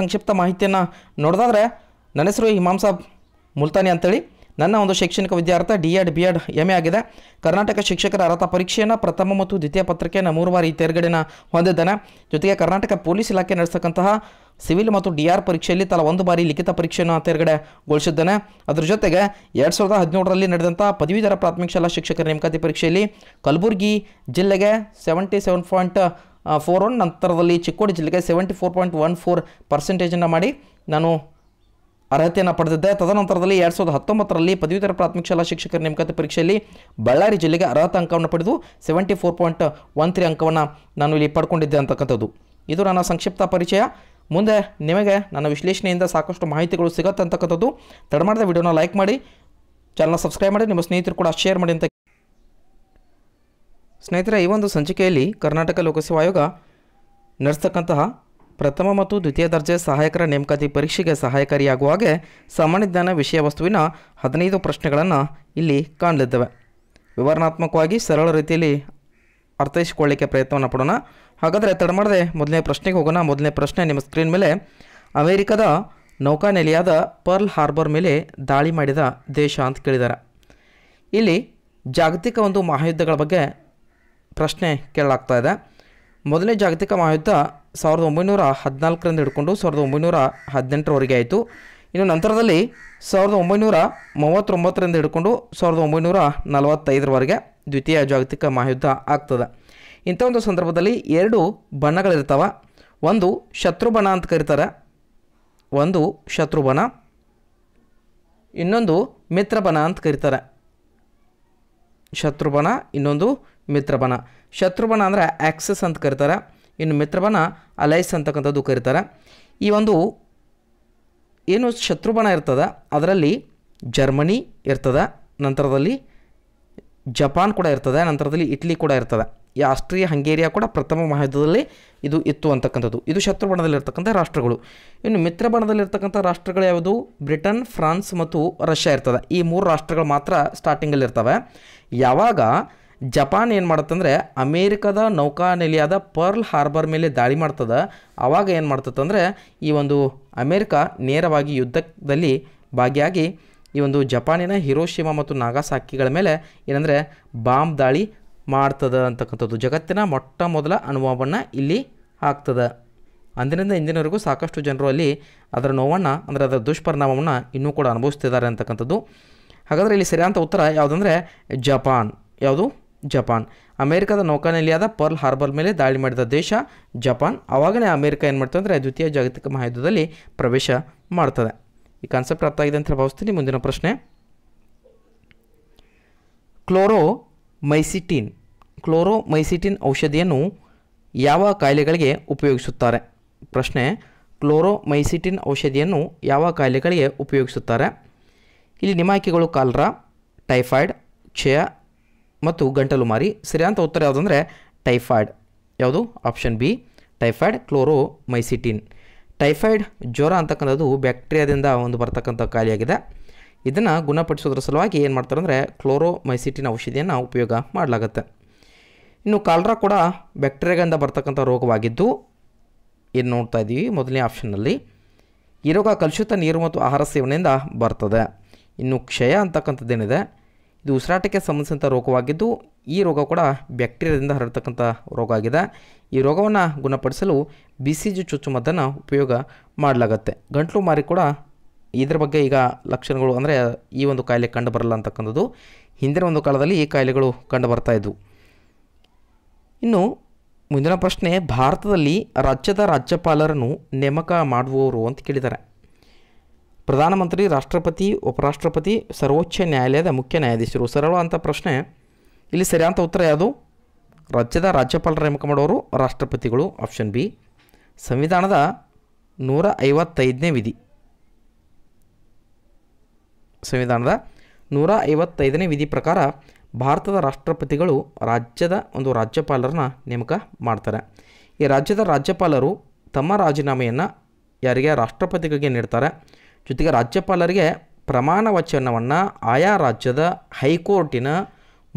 ಸಂಕ್ಷಿಪ್ತ ಮಾಹಿತಿಯನ್ನು ನೋಡಿದಾದ್ರೆ ನನ್ನ ಹೆಸರು ಇಮಾಮ್ ಸಾಬ್ ಮುಲ್ತಾನಿ ಅಂತೇಳಿ ನನ್ನ ಒಂದು ಶೈಕ್ಷಣಿಕ ವಿದ್ಯಾರ್ಥ D Ed B Ed M A ಆಗಿದೆ ಕರ್ನಾಟಕ ಶಿಕ್ಷಕರ ಅರ್ಹತಾ ಪರೀಕ್ಷೆಯನ್ನು ಪ್ರಥಮ ಮತ್ತು ದ್ವಿತೀಯ ಪತ್ರಿಕೆಯನ್ನು ಮೂರು ಬಾರಿ ತೇರ್ಗಡೆನ ಹೊಂದಿದ್ದೇನೆ ಜೊತೆಗೆ ಕರ್ನಾಟಕ ಪೊಲೀಸ್ ಇಲಾಖೆ ನಡೆಸತಕ್ಕಂತಹ ಸಿವಿಲ್ ಮತ್ತು ಡಿ ಆರ್ ಪರೀಕ್ಷೆಯಲ್ಲಿ ತಲಾ ಒಂದು ಬಾರಿ ಲಿಖಿತ ಪರೀಕ್ಷೆಯನ್ನು ತೇರ್ಗಡೆಗೊಳಿಸಿದ್ದೇನೆ ಅದರ ಜೊತೆಗೆ ಎರಡು ಸಾವಿರದ ಹದಿನೇಳರಲ್ಲಿ ನಡೆದಂಥ ಪದವೀಧರ ಪ್ರಾಥಮಿಕ ಶಾಲಾ ಶಿಕ್ಷಕರ ನೇಮಕಾತಿ ಪರೀಕ್ಷೆಯಲ್ಲಿ ಕಲಬುರಗಿ ಜಿಲ್ಲೆಗೆ seventy seven point four one ನಂತರದಲ್ಲಿ ಚಿಕ್ಕೋಡಿ ಜಿಲ್ಲೆಗೆ seventy four point one four ಪರ್ಸೆಂಟೇಜನ್ನು ಮಾಡಿ ನಾನು ಅರ್ಹತೆಯನ್ನು ಪಡೆದಿದ್ದೆ ತದನಂತರದಲ್ಲಿ ಎರಡು ಸಾವಿರದ ಹತ್ತೊಂಬತ್ತರಲ್ಲಿ ಪದವಿತರ ಪ್ರಾಥಮಿಕ ಶಾಲಾ ಶಿಕ್ಷಕರ ನೇಮಕಾತಿ ಪರೀಕ್ಷೆಯಲ್ಲಿ ಬಳ್ಳಾರಿ ಜಿಲ್ಲೆಗೆ ಅರ್ಹತಾ ಅಂಕವನ್ನು ಪಡೆದು seventy four point one three ಅಂಕವನ್ನು ನಾನು ಇಲ್ಲಿ ಪಡ್ಕೊಂಡಿದ್ದೆ ಅಂತಕ್ಕಂಥದ್ದು ಇದು ನನ್ನ ಸಂಕ್ಷಿಪ್ತ ಪರಿಚಯ ಮುಂದೆ ನಿಮಗೆ ನನ್ನ ವಿಶ್ಲೇಷಣೆಯಿಂದ ಸಾಕಷ್ಟು ಮಾಹಿತಿಗಳು ಸಿಗತ್ತೆ ಅಂತಕ್ಕಂಥದ್ದು ತಡಮಾಡಿದ ವಿಡಿಯೋನ ಲೈಕ್ ಮಾಡಿ ಚಾನಲ್ನ ಸಬ್ಸ್ಕ್ರೈಬ್ ಮಾಡಿ ನಿಮ್ಮ ಸ್ನೇಹಿತರು ಕೂಡ ಶೇರ್ ಮಾಡಿ ಅಂತ ಸ್ನೇಹಿತರೆ ಈ ಒಂದು ಸಂಚಿಕೆಯಲ್ಲಿ ಕರ್ನಾಟಕ ಲೋಕಸೇವಾ ಆಯೋಗ ನಡೆಸ್ತಕ್ಕಂತಹ ಪ್ರಥಮ ಮತ್ತು ದ್ವಿತೀಯ ದರ್ಜೆ ಸಹಾಯಕರ ನೇಮಕಾತಿ ಪರೀಕ್ಷೆಗೆ ಸಹಾಯಕಾರಿಯಾಗುವ ಹಾಗೆ ಸಾಮಾನ್ಯ ಜ್ಞಾನ ವಿಷಯ ವಸ್ತುವಿನ ಹದಿನೈದು ಪ್ರಶ್ನೆಗಳನ್ನು ಇಲ್ಲಿ ಕಾಣಲಿದ್ದೇವೆ ವಿವರಣಾತ್ಮಕವಾಗಿ ಸರಳ ರೀತಿಯಲ್ಲಿ ಅರ್ಥೈಸಿಕೊಳ್ಳಿಕ್ಕೆ ಪ್ರಯತ್ನವನ್ನು ಪಡೋಣ ಹಾಗಾದರೆ ತಡ ಮಾಡದೆ ಮೊದಲನೇ ಪ್ರಶ್ನೆಗೆ ಹೋಗೋಣ ಮೊದಲನೇ ಪ್ರಶ್ನೆ ನಿಮ್ಮ ಸ್ಕ್ರೀನ್ ಮೇಲೆ ನೌಕಾ ನೌಕಾನೆಲೆಯಾದ ಪರ್ಲ್ ಹಾರ್ಬರ್ ಮೇಲೆ ದಾಳಿ ಮಾಡಿದ ದೇಶ ಅಂತ ಕೇಳಿದ್ದಾರೆ ಇಲ್ಲಿ ಜಾಗತಿಕ ಒಂದು ಮಹಾಯುದ್ಧಗಳ ಬಗ್ಗೆ ಪ್ರಶ್ನೆ ಕೇಳಲಾಗ್ತಾ ಇದೆ ಮೊದಲನೇ ಜಾಗತಿಕ ಮಹಾಯುದ್ಧ ಸಾವಿರದ ಒಂಬೈನೂರ ಹದಿನಾಲ್ಕರಿಂದ ಹಿಡ್ಕೊಂಡು ಸಾವಿರದ ಒಂಬೈನೂರ ಹದಿನೆಂಟರವರೆಗೆ ಆಯಿತು ಇನ್ನು ನಂತರದಲ್ಲಿ ಸಾವಿರದ ಒಂಬೈನೂರ ಮೂವತ್ತೊಂಬತ್ತರಿಂದ ಹಿಡ್ಕೊಂಡು ಸಾವಿರದ ಒಂಬೈನೂರ ನಲವತ್ತೈದರವರೆಗೆ ದ್ವಿತೀಯ ಜಾಗತಿಕ ಮಹಾಯುದ್ಧ ಆಗ್ತದೆ ಇಂಥ ಒಂದು ಸಂದರ್ಭದಲ್ಲಿ ಎರಡು ಬಣ್ಣಗಳಿರ್ತವೆ ಒಂದು ಶತ್ರು ಬಣ ಅಂತ ಕರೀತಾರೆ ಒಂದು ಶತ್ರು ಬಣ ಇನ್ನೊಂದು ಮಿತ್ರ ಬಣ ಅಂತ ಕರೀತಾರೆ ಶತ್ರು ಬಣ ಇನ್ನೊಂದು ಮಿತ್ರಬನ ಶತ್ರುಬನ ಅಂದರೆ ಆ್ಯಕ್ಸಸ್ ಅಂತ ಕರೀತಾರೆ ಇನ್ನು ಮಿತ್ರಬನ ಅಲೈಸ್ ಅಂತಕ್ಕಂಥದ್ದು ಕರೀತಾರೆ ಈ ಒಂದು ಏನು ಶತ್ರುಬನ ಇರ್ತದೆ ಅದರಲ್ಲಿ ಜರ್ಮನಿ ಇರ್ತದೆ ನಂತರದಲ್ಲಿ ಜಪಾನ್ ಕೂಡ ಇರ್ತದೆ ನಂತರದಲ್ಲಿ ಇಟ್ಲಿ ಕೂಡ ಇರ್ತದೆ ಈ ಆಸ್ಟ್ರಿಯಾ ಹಂಗೇರಿಯಾ ಕೂಡ ಪ್ರಥಮ ಮಹಾಯುದ್ಧದಲ್ಲಿ ಇದು ಇತ್ತು ಅಂತಕ್ಕಂಥದ್ದು ಇದು ಶತ್ರುಬಣದಲ್ಲಿರ್ತಕ್ಕಂಥ ರಾಷ್ಟ್ರಗಳು ಇನ್ನು ಮಿತ್ರಬಣದಲ್ಲಿರ್ತಕ್ಕಂಥ ರಾಷ್ಟ್ರಗಳು ಯಾವುದು ಬ್ರಿಟನ್ ಫ್ರಾನ್ಸ್ ಮತ್ತು ರಷ್ಯಾ ಇರ್ತದೆ ಈ ಮೂರು ರಾಷ್ಟ್ರಗಳು ಮಾತ್ರ ಸ್ಟಾರ್ಟಿಂಗಲ್ಲಿರ್ತವೆ ಯಾವಾಗ ಜಪಾನ್ ಏನು ಮಾಡತ್ತಂದ್ರೆ ಅಮೇರಿಕದ ನೌಕಾನೆಲೆಯಾದ ಪರ್ಲ್ ಹಾರ್ಬರ್ ಮೇಲೆ ದಾಳಿ ಮಾಡ್ತದೆ ಆವಾಗ ಏನು ಮಾಡ್ತದಂದರೆ ಈ ಒಂದು ಅಮೇರಿಕ ನೇರವಾಗಿ ಯುದ್ಧದಲ್ಲಿ ಭಾಗಿಯಾಗಿ ಈ ಒಂದು ಜಪಾನಿನ ಹಿರೋಶಿಮಾ ಮತ್ತು ನಾಗಾಸಾಕಿಗಳ ಮೇಲೆ ಏನಂದರೆ ಬಾಂಬ್ ದಾಳಿ ಮಾಡ್ತದೆ ಅಂತಕ್ಕಂಥದ್ದು ಜಗತ್ತಿನ ಮೊಟ್ಟ ಮೊದಲ ಅನುಭವವನ್ನು ಇಲ್ಲಿ ಹಾಕ್ತದೆ ಅಂದಿನಿಂದ ಇಂದಿನವರೆಗೂ ಸಾಕಷ್ಟು ಜನರು ಅಲ್ಲಿ ಅದರ ನೋವನ್ನು ಅಂದರೆ ಅದರ ದುಷ್ಪರಿಣಾಮವನ್ನು ಇನ್ನೂ ಕೂಡ ಅನುಭವಿಸ್ತಿದ್ದಾರೆ ಅಂತಕ್ಕಂಥದ್ದು ಹಾಗಾದರೆ ಇಲ್ಲಿ ಸರಿಯಾದಂಥ ಉತ್ತರ ಯಾವುದಂದರೆ ಜಪಾನ್ ಯಾವುದು ಜಪಾನ್ ಅಮೆರಿಕದ ನೌಕಾನೆಲೆಯಾದ ಪರ್ಲ್ ಹಾರ್ಬರ್ ಮೇಲೆ ದಾಳಿ ಮಾಡಿದ ದೇಶ ಜಪಾನ್ ಆವಾಗಲೇ ಅಮೆರಿಕ ಏನು ಮಾಡ್ತದೆ ಅಂದರೆ ದ್ವಿತೀಯ ಜಾಗತಿಕ ಮಹಾಯುದ್ಧದಲ್ಲಿ ಪ್ರವೇಶ ಮಾಡ್ತದೆ ಈ ಕಾನ್ಸೆಪ್ಟ್ ಅರ್ಥ ಆಗಿದೆ ಅಂತ ಭಾವಿಸ್ತೀನಿ ಮುಂದಿನ ಪ್ರಶ್ನೆ ಕ್ಲೋರೋ ಮೈಸಿಟಿನ್ ಕ್ಲೋರೋ ಮೈಸಿಟಿನ್ ಔಷಧಿಯನ್ನು ಯಾವ ಕಾಯಿಲೆಗಳಿಗೆ ಉಪಯೋಗಿಸುತ್ತಾರೆ ಪ್ರಶ್ನೆ ಕ್ಲೋರೋಮೈಸಿಟಿನ್ ಔಷಧಿಯನ್ನು ಯಾವ ಕಾಯಿಲೆಗಳಿಗೆ ಉಪಯೋಗಿಸುತ್ತಾರೆ ಇಲ್ಲಿ ಆಯ್ಕೆಗಳು ಕಾಲ್ರಾ ಟೈಫಾಯ್ಡ್ ಕ್ಷಯ ಮತ್ತು ಗಂಟಲು ಮಾರಿ ಸರಿಯಾದಂಥ ಉತ್ತರ ಯಾವುದಂದರೆ ಟೈಫಾಯ್ಡ್ ಯಾವುದು option B typhoid chloromycetin typhoid ಜ್ವರ ಅಂತಕ್ಕಂಥದ್ದು ಬ್ಯಾಕ್ಟೀರಿಯಾದಿಂದ ಒಂದು ಬರ್ತಕ್ಕಂಥ ಖಾಲಿಯಾಗಿದೆ ಇದನ್ನು ಗುಣಪಡಿಸೋದ್ರ ಸಲುವಾಗಿ ಏನು ಮಾಡ್ತಾರೆ ಅಂದರೆ ಕ್ಲೋರೋಮೈಸಿಟಿನ್ ಔಷಧಿಯನ್ನು ಉಪಯೋಗ ಮಾಡಲಾಗುತ್ತೆ ಇನ್ನು ಕಾಲ್ರ ಕೂಡ ಬ್ಯಾಕ್ಟೀರಿಯಾಗಿಂದ ಬರ್ತಕ್ಕಂಥ ರೋಗವಾಗಿದ್ದು ಏನು ನೋಡ್ತಾ ಇದ್ದೀವಿ ಮೊದಲನೇ ಆಪ್ಷನ್ನಲ್ಲಿ ಈ ರೋಗ ಕಲುಷಿತ ನೀರು ಮತ್ತು ಆಹಾರ ಸೇವನೆಯಿಂದ ಬರ್ತದೆ ಇನ್ನು ಕ್ಷಯ ಅಂತಕ್ಕಂಥದ್ದೇನಿದೆ ಇದು ಉಸಿರಾಟಕ್ಕೆ ಸಂಬಂಧಿಸಿದಂಥ ರೋಗವಾಗಿದ್ದು ಈ ರೋಗ ಕೂಡ ಬ್ಯಾಕ್ಟೀರಿಯಾದಿಂದ ಹರಡತಕ್ಕಂಥ ರೋಗ ಆಗಿದೆ ಈ ರೋಗವನ್ನು ಗುಣಪಡಿಸಲು ಚುಚ್ಚು ಚುಚ್ಚುಮದ್ದನ್ನು ಉಪಯೋಗ ಮಾಡಲಾಗತ್ತೆ ಗಂಟ್ಲು ಮಾರಿ ಕೂಡ ಇದರ ಬಗ್ಗೆ ಈಗ ಲಕ್ಷಣಗಳು ಅಂದರೆ ಈ ಒಂದು ಕಾಯಿಲೆ ಕಂಡು ಬರಲ್ಲ ಅಂತಕ್ಕಂಥದ್ದು ಹಿಂದಿನ ಒಂದು ಕಾಲದಲ್ಲಿ ಈ ಕಾಯಿಲೆಗಳು ಕಂಡು ಬರ್ತಾ ಇದ್ವು ಇನ್ನು ಮುಂದಿನ ಪ್ರಶ್ನೆ ಭಾರತದಲ್ಲಿ ರಾಜ್ಯದ ರಾಜ್ಯಪಾಲರನ್ನು ನೇಮಕ ಮಾಡುವವರು ಅಂತ ಕೇಳಿದ್ದಾರೆ ಪ್ರಧಾನಮಂತ್ರಿ ರಾಷ್ಟ್ರಪತಿ ಉಪರಾಷ್ಟ್ರಪತಿ ಸರ್ವೋಚ್ಚ ನ್ಯಾಯಾಲಯದ ಮುಖ್ಯ ನ್ಯಾಯಾಧೀಶರು ಸರಳ ಅಂತ ಪ್ರಶ್ನೆ ಇಲ್ಲಿ ಸರಿಯಾದ ಉತ್ತರ ಯಾವುದು ರಾಜ್ಯದ ರಾಜ್ಯಪಾಲರ ನೇಮಕ ಮಾಡೋರು ರಾಷ್ಟ್ರಪತಿಗಳು ಆಪ್ಷನ್ ಬಿ ಸಂವಿಧಾನದ ನೂರ ಐವತ್ತೈದನೇ ವಿಧಿ ಸಂವಿಧಾನದ ನೂರ ಐವತ್ತೈದನೇ ವಿಧಿ ಪ್ರಕಾರ ಭಾರತದ ರಾಷ್ಟ್ರಪತಿಗಳು ರಾಜ್ಯದ ಒಂದು ರಾಜ್ಯಪಾಲರನ್ನ ನೇಮಕ ಮಾಡ್ತಾರೆ ಈ ರಾಜ್ಯದ ರಾಜ್ಯಪಾಲರು ತಮ್ಮ ರಾಜೀನಾಮೆಯನ್ನು ಯಾರಿಗೆ ರಾಷ್ಟ್ರಪತಿಗಳಿಗೆ ನೀಡ್ತಾರೆ ಜೊತೆಗೆ ರಾಜ್ಯಪಾಲರಿಗೆ ಪ್ರಮಾಣ ವಚನವನ್ನು ಆಯಾ ರಾಜ್ಯದ ಹೈಕೋರ್ಟಿನ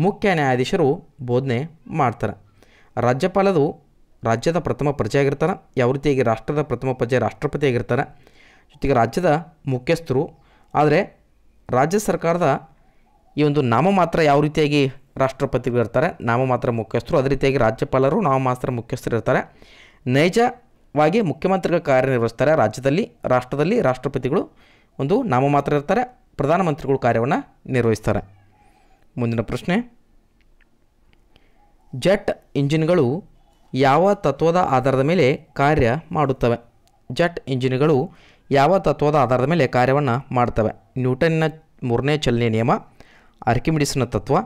ಮುಖ್ಯ ನ್ಯಾಯಾಧೀಶರು ಬೋಧನೆ ಮಾಡ್ತಾರೆ ರಾಜ್ಯಪಾಲರು ರಾಜ್ಯದ ಪ್ರಥಮ ಪ್ರಜೆ ಆಗಿರ್ತಾರೆ ಯಾವ ರೀತಿಯಾಗಿ ರಾಷ್ಟ್ರದ ಪ್ರಥಮ ಪ್ರಜೆ ರಾಷ್ಟ್ರಪತಿ ಆಗಿರ್ತಾರೆ ಜೊತೆಗೆ ರಾಜ್ಯದ ಮುಖ್ಯಸ್ಥರು ಆದರೆ ರಾಜ್ಯ ಸರ್ಕಾರದ ಈ ಒಂದು ನಾಮಮಾತ್ರ ಯಾವ ರೀತಿಯಾಗಿ ರಾಷ್ಟ್ರಪತಿಗಳಿರ್ತಾರೆ ನಾಮಮಾತ್ರ ಮುಖ್ಯಸ್ಥರು ಅದೇ ರೀತಿಯಾಗಿ ರಾಜ್ಯಪಾಲರು ನಾಮಮಾತ್ರ ಮುಖ್ಯಸ್ಥರು ಇರ್ತಾರೆ ನೈಜ ವಾಗಿ ಮುಖ್ಯಮಂತ್ರಿಗಳ ಕಾರ್ಯನಿರ್ವಹಿಸ್ತಾರೆ ರಾಜ್ಯದಲ್ಲಿ ರಾಷ್ಟ್ರದಲ್ಲಿ ರಾಷ್ಟ್ರಪತಿಗಳು ಒಂದು ನಾಮಮಾತ್ರ ಇರ್ತಾರೆ ಪ್ರಧಾನಮಂತ್ರಿಗಳು ಕಾರ್ಯವನ್ನು ನಿರ್ವಹಿಸ್ತಾರೆ ಮುಂದಿನ ಪ್ರಶ್ನೆ ಜೆಟ್ ಇಂಜಿನ್ಗಳು ಯಾವ ತತ್ವದ ಆಧಾರದ ಮೇಲೆ ಕಾರ್ಯ ಮಾಡುತ್ತವೆ ಜೆಟ್ ಇಂಜಿನ್ಗಳು ಯಾವ ತತ್ವದ ಆಧಾರದ ಮೇಲೆ ಕಾರ್ಯವನ್ನು ಮಾಡ್ತವೆ ನ್ಯೂಟನ್ನ ಮೂರನೇ ಚಲನೆ ನಿಯಮ ಆರ್ಕಿಮಿಡಿಸ್ನ ತತ್ವ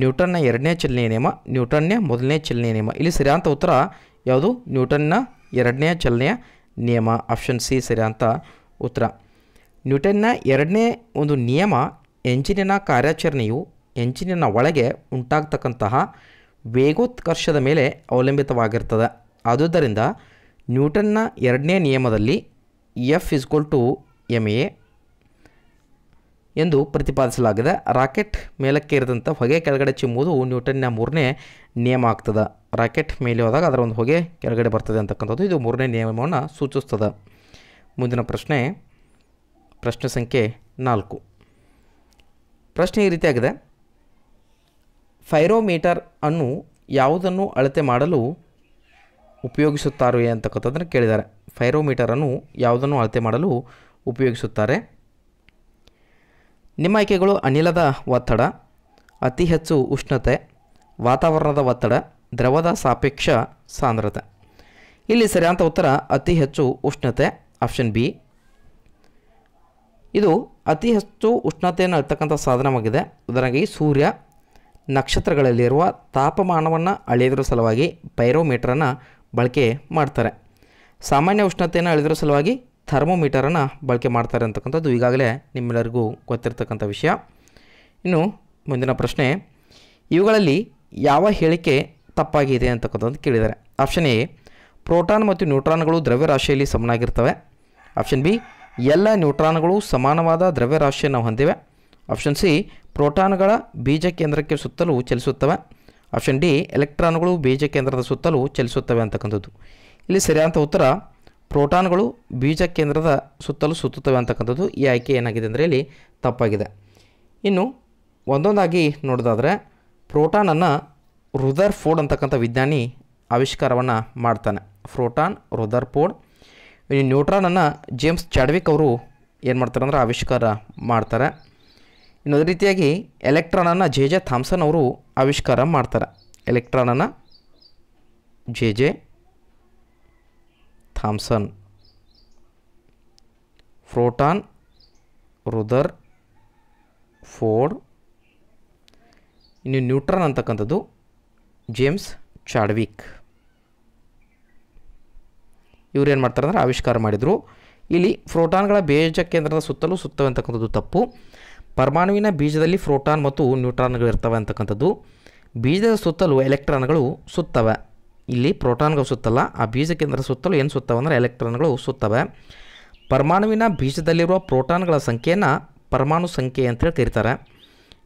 ನ್ಯೂಟನ್ನ ಎರಡನೇ ಚಲನೆ ನಿಯಮ ನ್ಯೂಟನ್ನೇ ಮೊದಲನೇ ಚಲನೆ ನಿಯಮ ಇಲ್ಲಿ ಸರಿಯಾದಂಥ ಉತ್ತರ ಯಾವುದು ನ್ಯೂಟನ್ನ ಎರಡನೇ ಚಲನೆಯ ನಿಯಮ ಆಪ್ಷನ್ ಸಿ ಸರಿ ಅಂತ ಉತ್ತರ ನ್ಯೂಟನ್ನ ಎರಡನೇ ಒಂದು ನಿಯಮ ಎಂಜಿನಿನ ಕಾರ್ಯಾಚರಣೆಯು ಎಂಜಿನಿನ ಒಳಗೆ ಉಂಟಾಗ್ತಕ್ಕಂತಹ ವೇಗೋತ್ಕರ್ಷದ ಮೇಲೆ ಅವಲಂಬಿತವಾಗಿರ್ತದೆ ಆದುದರಿಂದ ನ್ಯೂಟನ್ನ ಎರಡನೇ ನಿಯಮದಲ್ಲಿ F is equal to M A ಎಂದು ಪ್ರತಿಪಾದಿಸಲಾಗಿದೆ ರಾಕೆಟ್ ಮೇಲಕ್ಕೆ ಇರಿದಂಥ ಹೊಗೆ ಕೆಳಗಡೆ ಚಿಮ್ಮುವುದು ನ್ಯೂಟನ್ನ ಮೂರನೇ ನಿಯಮ ಆಗ್ತದೆ ರಾಕೆಟ್ ಮೇಲೆ ಹೋದಾಗ ಅದರ ಒಂದು ಹೊಗೆ ಕೆಳಗಡೆ ಬರ್ತದೆ ಅಂತಕ್ಕಂಥದ್ದು ಇದು ಮೂರನೇ ನಿಯಮವನ್ನು ಸೂಚಿಸ್ತದೆ ಮುಂದಿನ ಪ್ರಶ್ನೆ ಪ್ರಶ್ನೆ ಸಂಖ್ಯೆ ನಾಲ್ಕು ಪ್ರಶ್ನೆ ಈ ರೀತಿಯಾಗಿದೆ ಫೈರೋಮೀಟರ್ ಅನ್ನು ಯಾವುದನ್ನು ಅಳತೆ ಮಾಡಲು ಉಪಯೋಗಿಸುತ್ತಾರೆ ಅಂತಕ್ಕಂಥದ್ದನ್ನು ಕೇಳಿದ್ದಾರೆ ಫೈರೋಮೀಟರನ್ನು ಯಾವುದನ್ನು ಅಳತೆ ಮಾಡಲು ಉಪಯೋಗಿಸುತ್ತಾರೆ ನಿಮ್ಮ ಆಯ್ಕೆಗಳು ಅನಿಲದ ಒತ್ತಡ ಅತಿ ಹೆಚ್ಚು ಉಷ್ಣತೆ ವಾತಾವರಣದ ಒತ್ತಡ ದ್ರವದ ಸಾಪೇಕ್ಷ ಸಾಂದ್ರತೆ ಇಲ್ಲಿ ಸರಿಯಾದ ಉತ್ತರ ಅತಿ ಹೆಚ್ಚು ಉಷ್ಣತೆ ಆಪ್ಷನ್ ಬಿ ಇದು ಅತಿ ಹೆಚ್ಚು ಉಷ್ಣತೆಯನ್ನು ಅಳ್ತಕ್ಕಂಥ ಸಾಧನವಾಗಿದೆ ಉದಾಹರಣೆಗೆ ಸೂರ್ಯ ನಕ್ಷತ್ರಗಳಲ್ಲಿರುವ ತಾಪಮಾನವನ್ನು ಅಳೆಯದರ ಸಲುವಾಗಿ ಪೈರೋಮೀಟ್ರನ್ನು ಬಳಕೆ ಮಾಡ್ತಾರೆ ಸಾಮಾನ್ಯ ಉಷ್ಣತೆಯನ್ನು ಅಳೆದರ ಸಲುವಾಗಿ ಥರ್ಮೋಮೀಟರನ್ನು ಬಳಕೆ ಮಾಡ್ತಾರೆ ಅಂತಕ್ಕಂಥದ್ದು ಈಗಾಗಲೇ ನಿಮ್ಮೆಲ್ಲರಿಗೂ ಗೊತ್ತಿರತಕ್ಕಂಥ ವಿಷಯ ಇನ್ನು ಮುಂದಿನ ಪ್ರಶ್ನೆ ಇವುಗಳಲ್ಲಿ ಯಾವ ಹೇಳಿಕೆ ತಪ್ಪಾಗಿದೆ ಅಂತಕ್ಕಂಥದ್ದು ಕೇಳಿದ್ದಾರೆ ಆಪ್ಷನ್ ಎ ಪ್ರೋಟಾನ್ ಮತ್ತು ನ್ಯೂಟ್ರಾನ್ಗಳು ದ್ರವ್ಯರಾಶಿಯಲ್ಲಿ ಸಮನಾಗಿರ್ತವೆ ಆಪ್ಷನ್ ಬಿ ಎಲ್ಲ ನ್ಯೂಟ್ರಾನ್ಗಳು ಸಮಾನವಾದ ದ್ರವ್ಯರಾಶಿಯನ್ನು ಹೊಂದಿವೆ ಆಪ್ಷನ್ ಸಿ ಪ್ರೋಟಾನ್ಗಳ ಬೀಜ ಕೇಂದ್ರಕ್ಕೆ ಸುತ್ತಲೂ ಚಲಿಸುತ್ತವೆ ಆಪ್ಷನ್ ಡಿ ಎಲೆಕ್ಟ್ರಾನ್ಗಳು ಬೀಜ ಕೇಂದ್ರದ ಸುತ್ತಲೂ ಚಲಿಸುತ್ತವೆ ಅಂತಕ್ಕಂಥದ್ದು ಇಲ್ಲಿ ಸರಿಯಾದಂಥ ಉತ್ತರ ಪ್ರೋಟಾನ್ಗಳು ಬೀಜ ಕೇಂದ್ರದ ಸುತ್ತಲೂ ಸುತ್ತುತ್ತವೆ ಅಂತಕ್ಕಂಥದ್ದು ಈ ಆಯ್ಕೆ ಏನಾಗಿದೆ ಅಂದರೆ ಇಲ್ಲಿ ತಪ್ಪಾಗಿದೆ ಇನ್ನು ಒಂದೊಂದಾಗಿ ನೋಡೋದಾದರೆ ಪ್ರೋಟಾನನ್ನು ರುದರ್ ಫೋರ್ಡ್ ಅಂತಕ್ಕಂಥ ವಿಜ್ಞಾನಿ ಆವಿಷ್ಕಾರವನ್ನು ಮಾಡ್ತಾನೆ ಪ್ರೋಟಾನ್ ರುದರ್ ಫೋರ್ಡ್ ಇನ್ನು ನ್ಯೂಟ್ರಾನನ್ನು ಜೇಮ್ಸ್ ಚಾಡ್ವಿಕ್ ಅವರು ಏನು ಮಾಡ್ತಾರೆ ಅಂದರೆ ಆವಿಷ್ಕಾರ ಮಾಡ್ತಾರೆ ಇನ್ನೊಂದು ರೀತಿಯಾಗಿ ಎಲೆಕ್ಟ್ರಾನನ್ನು ಜೆ ಜೆ ಥಾಮ್ಸನ್ ಅವರು ಆವಿಷ್ಕಾರ ಮಾಡ್ತಾರೆ ಎಲೆಕ್ಟ್ರಾನನ್ನು J J Thomson proton Rutherford ಇನ್ನು ನ್ಯೂಟ್ರಾನ್ ಅಂತಕ್ಕಂಥದ್ದು ಜೇಮ್ಸ್ ಚಾಡ್ವಿಕ್ ಇವ್ರು ಏನು ಮಾಡ್ತಾರೆ ಅಂದರೆ ಆವಿಷ್ಕಾರ ಮಾಡಿದರು ಇಲ್ಲಿ ಫ್ರೋಟಾನ್ಗಳ ಬೇಜ ಕೇಂದ್ರದ ಸುತ್ತಲೂ ಸುತ್ತವೆ ಅಂತಕ್ಕಂಥದ್ದು ತಪ್ಪು ಪರಮಾಣುವಿನ ಬೀಜದಲ್ಲಿ ಫ್ರೋಟಾನ್ ಮತ್ತು ನ್ಯೂಟ್ರಾನ್ಗಳು ಇರ್ತವೆ ಅಂತಕ್ಕಂಥದ್ದು ಬೀಜದ ಸುತ್ತಲೂ ಎಲೆಕ್ಟ್ರಾನ್ಗಳು ಸುತ್ತವೆ ಇಲ್ಲಿ ಪ್ರೋಟಾನ್ಗಳು ಸುತ್ತಲ್ಲ ಆ ಬೀಜ ಕೇಂದ್ರ ಸುತ್ತಲೂ ಏನು ಸುತ್ತವೆ ಅಂದರೆ ಎಲೆಕ್ಟ್ರಾನ್ಗಳು ಸುತ್ತವೆ ಪರಮಾಣುವಿನ ಬೀಜದಲ್ಲಿರುವ ಪ್ರೋಟಾನ್ಗಳ ಸಂಖ್ಯೆಯನ್ನು ಪರಮಾಣು ಸಂಖ್ಯೆ ಅಂತೇಳಿ ಕರೀತಾರೆ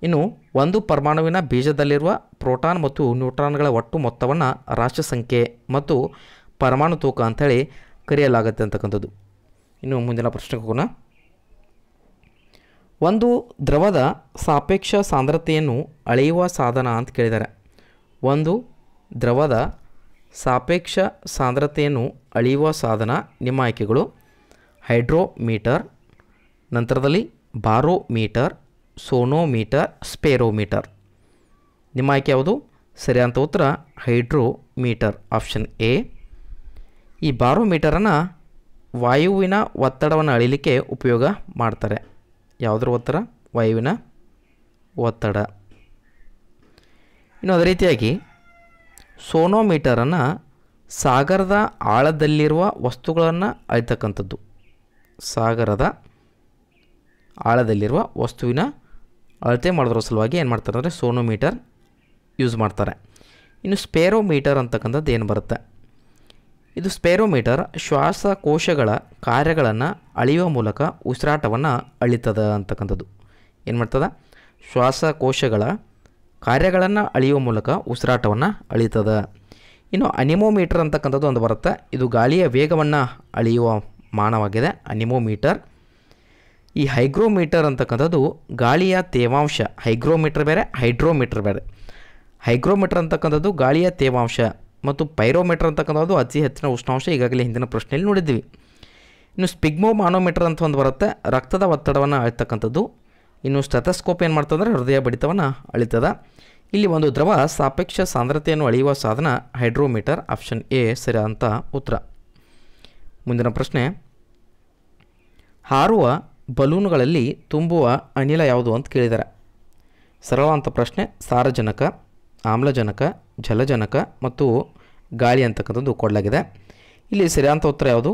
ಇನ್ನು ಒಂದು ಪರಮಾಣುವಿನ ಬೀಜದಲ್ಲಿರುವ ಪ್ರೋಟಾನ್ ಮತ್ತು ನ್ಯೂಟ್ರಾನ್ಗಳ ಒಟ್ಟು ಮೊತ್ತವನ್ನು ರಾಶಿ ಸಂಖ್ಯೆ ಮತ್ತು ಪರಮಾಣು ತೂಕ ಅಂಥೇಳಿ ಕರೆಯಲಾಗುತ್ತೆ ಅಂತಕ್ಕಂಥದ್ದು ಇನ್ನು ಮುಂದಿನ ಪ್ರಶ್ನೆ ಹೋಗೋಣ ಒಂದು ದ್ರವದ ಸಾಪೇಕ್ಷ ಸಾಂದ್ರತೆಯನ್ನು ಅಳೆಯುವ ಸಾಧನ ಅಂತ ಕೇಳಿದ್ದಾರೆ ಒಂದು ದ್ರವದ ಸಾಪೇಕ್ಷ ಸಾಂದ್ರತೆಯನ್ನು ಅಳೆಯುವ ಸಾಧನ ನಿಮ್ಮ ಆಯ್ಕೆಗಳು ಹೈಡ್ರೋಮೀಟರ್ ನಂತರದಲ್ಲಿ ಬಾರೋಮೀಟರ್ ಸೋನೋಮೀಟರ್ ಸ್ಪೇರೋಮೀಟರ್ ನಿಮ್ಮ ಆಯ್ಕೆ ಯಾವುದು ಸರಿಯಾದಂಥ ಉತ್ತರ ಹೈಡ್ರೋಮೀಟರ್ ಆಪ್ಷನ್ ಎ ಈ ಬಾರೋಮೀಟರನ್ನು ವಾಯುವಿನ ಒತ್ತಡವನ್ನು ಅಳಿಲಿಕ್ಕೆ ಉಪಯೋಗ ಮಾಡ್ತಾರೆ ಯಾವುದರ ಒತ್ತಡ ವಾಯುವಿನ ಒತ್ತಡ ಇನ್ನು ಅದೇ ರೀತಿಯಾಗಿ ಸೋನೋಮೀಟರನ್ನು ಸಾಗರದ ಆಳದಲ್ಲಿರುವ ವಸ್ತುಗಳನ್ನು ಅಳಿತಕ್ಕಂಥದ್ದು ಸಾಗರದ ಆಳದಲ್ಲಿರುವ ವಸ್ತುವಿನ ಅಳತೆ ಮಾಡೋದ್ರ ಸಲುವಾಗಿ ಏನು ಮಾಡ್ತಾರೆ ಅಂದರೆ ಸೋನೋಮೀಟರ್ ಯೂಸ್ ಮಾಡ್ತಾರೆ ಇನ್ನು ಸ್ಪೇರೋಮೀಟರ್ ಅಂತಕ್ಕಂಥದ್ದು ಏನು ಬರುತ್ತೆ ಇದು ಸ್ಪೇರೋಮೀಟರ್ ಶ್ವಾಸಕೋಶಗಳ ಕಾರ್ಯಗಳನ್ನು ಅಳೆಯುವ ಮೂಲಕ ಉಸಿರಾಟವನ್ನು ಅಳಿತದ ಅಂತಕ್ಕಂಥದ್ದು ಏನು ಮಾಡ್ತದೆ ಶ್ವಾಸಕೋಶಗಳ ಕಾರ್ಯಗಳನ್ನು ಅಳೆಯುವ ಮೂಲಕ ಉಸಿರಾಟವನ್ನು ಅಳೀತದ ಇನ್ನು ಅನಿಮೋಮೀಟರ್ ಅಂತಕ್ಕಂಥದ್ದು ಒಂದು ಬರುತ್ತೆ ಇದು ಗಾಳಿಯ ವೇಗವನ್ನು ಅಳೆಯುವ ಮಾನವಾಗಿದೆ ಅನಿಮೋಮೀಟರ್ ಈ ಹೈಗ್ರೋಮೀಟರ್ ಅಂತಕ್ಕಂಥದ್ದು ಗಾಳಿಯ ತೇವಾಂಶ ಹೈಗ್ರೋಮೀಟರ್ ಬೇರೆ ಹೈಡ್ರೋಮೀಟರ್ ಬೇರೆ ಹೈಗ್ರೋಮೀಟರ್ ಅಂತಕ್ಕಂಥದ್ದು ಗಾಳಿಯ ತೇವಾಂಶ ಮತ್ತು ಪೈರೋಮೀಟರ್ ಅಂತಕ್ಕಂಥದ್ದು ಅತಿ ಹೆಚ್ಚಿನ ಉಷ್ಣಾಂಶ ಈಗಾಗಲೇ ಹಿಂದಿನ ಪ್ರಶ್ನೆಯಲ್ಲಿ ನೋಡಿದ್ದೀವಿ ಇನ್ನು ಸ್ಪಿಗ್ಮೋ ಮಾನೋಮೀಟರ್ ಅಂತ ಒಂದು ಬರುತ್ತೆ ರಕ್ತದ ಒತ್ತಡವನ್ನು ಅಳ್ತಕ್ಕಂಥದ್ದು ಇನ್ನು ಸ್ಟೆಥಸ್ಕೋಪ್ ಏನು ಮಾಡ್ತಂದ್ರೆ ಹೃದಯ ಬಡಿತವನ್ನು ಅಳಿತದ ಇಲ್ಲಿ ಒಂದು ದ್ರವ ಸಾಪೇಕ್ಷ ಸಾಂದ್ರತೆಯನ್ನು ಅಳೆಯುವ ಸಾಧನ ಹೈಡ್ರೋಮೀಟರ್ ಆಪ್ಷನ್ ಎ ಸರಿಯಾದಂಥ ಉತ್ತರ ಮುಂದಿನ ಪ್ರಶ್ನೆ ಹಾರುವ ಬಲೂನ್ಗಳಲ್ಲಿ ತುಂಬುವ ಅನಿಲ ಯಾವುದು ಅಂತ ಕೇಳಿದ್ದಾರೆ ಸರಳವಾದಂಥ ಪ್ರಶ್ನೆ ಸಾರಜನಕ ಆಮ್ಲಜನಕ ಜಲಜನಕ ಮತ್ತು ಗಾಳಿ ಅಂತಕ್ಕಂಥದ್ದು ಕೊಡಲಾಗಿದೆ ಇಲ್ಲಿ ಸರಿಯಾದಂಥ ಉತ್ತರ ಯಾವುದು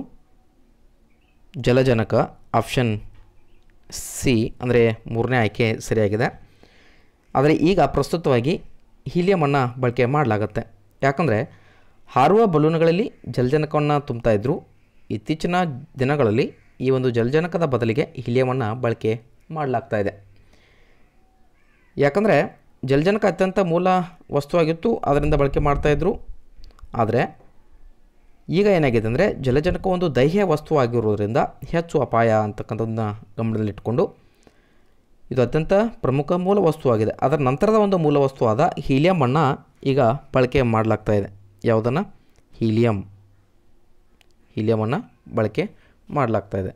ಜಲಜನಕ ಆಪ್ಷನ್ ಸಿ ಅಂದರೆ ಮೂರನೇ ಆಯ್ಕೆ ಸರಿಯಾಗಿದೆ ಆದರೆ ಈಗ ಪ್ರಸ್ತುತವಾಗಿ ಹೀಲಿಯಮನ್ನು ಬಳಕೆ ಮಾಡಲಾಗತ್ತೆ ಯಾಕಂದರೆ ಹಾರುವ ಬಲೂನುಗಳಲ್ಲಿ ಜಲಜನಕವನ್ನು ತುಂಬ್ತಾ ಇದ್ದರು ಇತ್ತೀಚಿನ ದಿನಗಳಲ್ಲಿ ಈ ಒಂದು ಜಲಜನಕದ ಬದಲಿಗೆ ಹೀಲಿಯಮನ್ನು ಬಳಕೆ ಮಾಡಲಾಗ್ತಾ ಇದೆ ಯಾಕಂದರೆ ಜಲಜನಕ ಅತ್ಯಂತ ಮೂಲ ವಸ್ತುವಾಗಿತ್ತು ಅದರಿಂದ ಬಳಕೆ ಮಾಡ್ತಾಯಿದ್ರು ಆದರೆ ಈಗ ಏನಾಗಿದೆ ಅಂದರೆ ಜಲಜನಕ ಒಂದು ದೈಹ್ಯ ವಸ್ತುವಾಗಿರೋದ್ರಿಂದ ಹೆಚ್ಚು ಅಪಾಯ ಅಂತಕ್ಕಂಥದನ್ನ ಗಮನದಲ್ಲಿಟ್ಕೊಂಡು ಇದು ಅತ್ಯಂತ ಪ್ರಮುಖ ಮೂಲ ವಸ್ತುವಾಗಿದೆ ಅದರ ನಂತರದ ಒಂದು ಮೂಲ ವಸ್ತುವಾದ ಅನ್ನು ಈಗ ಬಳಕೆ ಮಾಡಲಾಗ್ತಾ ಇದೆ ಯಾವುದನ್ನು ಹೀಲಿಯಂ ಹೀಲಿಯಮನ್ನು ಬಳಕೆ ಮಾಡಲಾಗ್ತಾ ಇದೆ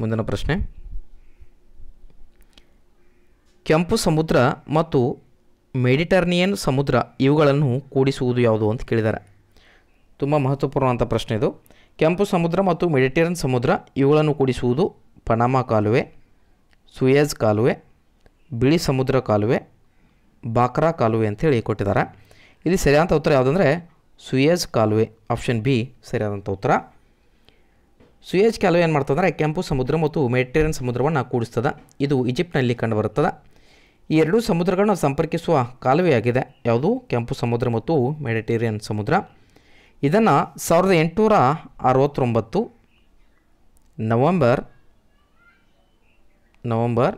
ಮುಂದಿನ ಪ್ರಶ್ನೆ ಕೆಂಪು ಸಮುದ್ರ ಮತ್ತು ಮೆಡಿಟರ್ನಿಯನ್ ಸಮುದ್ರ ಇವುಗಳನ್ನು ಕೂಡಿಸುವುದು ಯಾವುದು ಅಂತ ಕೇಳಿದ್ದಾರೆ ತುಂಬ ಮಹತ್ವಪೂರ್ಣವಂಥ ಪ್ರಶ್ನೆ ಇದು ಕೆಂಪು ಸಮುದ್ರ ಮತ್ತು ಮೆಡಿಟೇರಿಯನ್ ಸಮುದ್ರ ಇವುಗಳನ್ನು ಕೂಡಿಸುವುದು ಪನಾಮ ಕಾಲುವೆ ಸುಯೇಜ್ ಕಾಲುವೆ ಬಿಳಿ ಸಮುದ್ರ ಕಾಲುವೆ ಬಾಕ್ರಾ ಕಾಲುವೆ ಅಂತೇಳಿ ಕೊಟ್ಟಿದ್ದಾರೆ ಇಲ್ಲಿ ಸರಿಯಾದಂಥ ಉತ್ತರ ಯಾವುದಂದರೆ ಸುಯೇಜ್ ಕಾಲುವೆ ಆಪ್ಷನ್ ಬಿ ಸರಿಯಾದಂಥ ಉತ್ತರ ಸುಯೇಜ್ ಕಾಲುವೆ ಏನು ಮಾಡ್ತಂದ್ರೆ ಕೆಂಪು ಸಮುದ್ರ ಮತ್ತು ಮೆಡಿಟೇರಿಯನ್ ಸಮುದ್ರವನ್ನು ಕೂಡಿಸ್ತದೆ ಇದು ಈಜಿಪ್ಟ್ನಲ್ಲಿ ಕಂಡುಬರುತ್ತದೆ ಈ ಎರಡೂ ಸಮುದ್ರಗಳನ್ನು ಸಂಪರ್ಕಿಸುವ ಕಾಲುವೆಯಾಗಿದೆ ಯಾವುದು ಕೆಂಪು ಸಮುದ್ರ ಮತ್ತು ಮೆಡಿಟೇರಿಯನ್ ಸಮುದ್ರ ಇದನ್ನು ಸಾವಿರದ ಎಂಟುನೂರ ಅರವತ್ತೊಂಬತ್ತು ನವಂಬರ್ ನವಂಬರ್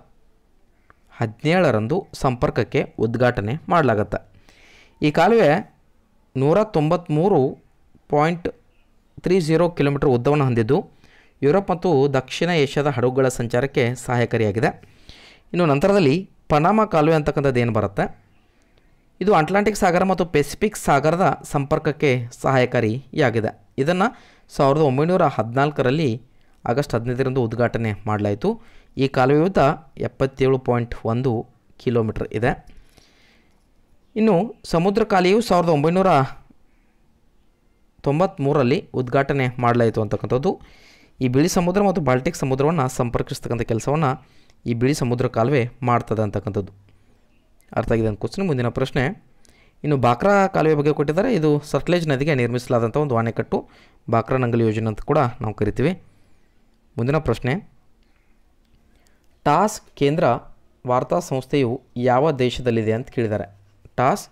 ಹದಿನೇಳರಂದು ಸಂಪರ್ಕಕ್ಕೆ ಉದ್ಘಾಟನೆ ಮಾಡಲಾಗತ್ತೆ ಈ ಕಾಲುವೆ ನೂರ ತೊಂಬತ್ತ್ಮೂರು ಪಾಯಿಂಟ್ ತ್ರೀ ಝೀರೋ ಕಿಲೋಮೀಟರ್ ಉದ್ದವನ್ನು ಹೊಂದಿದ್ದು ಯುರೋಪ್ ಮತ್ತು ದಕ್ಷಿಣ ಏಷ್ಯಾದ ಹಡಗುಗಳ ಸಂಚಾರಕ್ಕೆ ಸಹಾಯಕಾರಿಯಾಗಿದೆ ಇನ್ನು ನಂತರದಲ್ಲಿ ಪನಾಮ ಕಾಲುವೆ ಅಂತಕ್ಕಂಥದ್ದು ಏನು ಬರುತ್ತೆ ಇದು ಅಟ್ಲಾಂಟಿಕ್ ಸಾಗರ ಮತ್ತು ಪೆಸಿಫಿಕ್ ಸಾಗರದ ಸಂಪರ್ಕಕ್ಕೆ ಸಹಾಯಕಾರಿಯಾಗಿದೆ ಇದನ್ನು ಸಾವಿರದ ಒಂಬೈನೂರ ಹದಿನಾಲ್ಕರಲ್ಲಿ ಆಗಸ್ಟ್ ಹದಿನೈದರಂದು ಉದ್ಘಾಟನೆ ಮಾಡಲಾಯಿತು ಈ ಕಾಲುವೆ ಉದ್ದ ಎಪ್ಪತ್ತೇಳು ಪಾಯಿಂಟ್ ಒಂದು ಕಿಲೋಮೀಟರ್ ಇದೆ ಇನ್ನು ಸಮುದ್ರ ಕಾಲಿಯು ಸಾವಿರದ ಒಂಬೈನೂರ ತೊಂಬತ್ತ್ಮೂರಲ್ಲಿ ಉದ್ಘಾಟನೆ ಮಾಡಲಾಯಿತು ಅಂತಕ್ಕಂಥದ್ದು ಈ ಬಿಳಿ ಸಮುದ್ರ ಮತ್ತು ಬಾಲ್ಟಿಕ್ ಸಮುದ್ರವನ್ನು ಸಂಪರ್ಕಿಸ್ತಕ್ಕಂಥ ಕೆಲಸವನ್ನು ಈ ಬಿಳಿ ಸಮುದ್ರ ಕಾಲುವೆ ಮಾಡ್ತದೆ ಅಂತಕ್ಕಂಥದ್ದು ಅರ್ಥ ಆಗಿದೆ ಅಂತ ಮುಂದಿನ ಪ್ರಶ್ನೆ ಇನ್ನು ಬಾಕ್ರಾ ಕಾಲುವೆ ಬಗ್ಗೆ ಕೊಟ್ಟಿದ್ದಾರೆ ಇದು ಸಟ್ಲೇಜ್ ನದಿಗೆ ನಿರ್ಮಿಸಲಾದಂಥ ಒಂದು ಅಣೆಕಟ್ಟು ಬಾಕ್ರಾ ನಂಗಲ್ ಯೋಜನೆ ಅಂತ ಕೂಡ ನಾವು ಕರಿತೀವಿ ಮುಂದಿನ ಪ್ರಶ್ನೆ ಟಾಸ್ ಕೇಂದ್ರ ವಾರ್ತಾ ಸಂಸ್ಥೆಯು ಯಾವ ದೇಶದಲ್ಲಿದೆ ಅಂತ ಕೇಳಿದ್ದಾರೆ ಟಾಸ್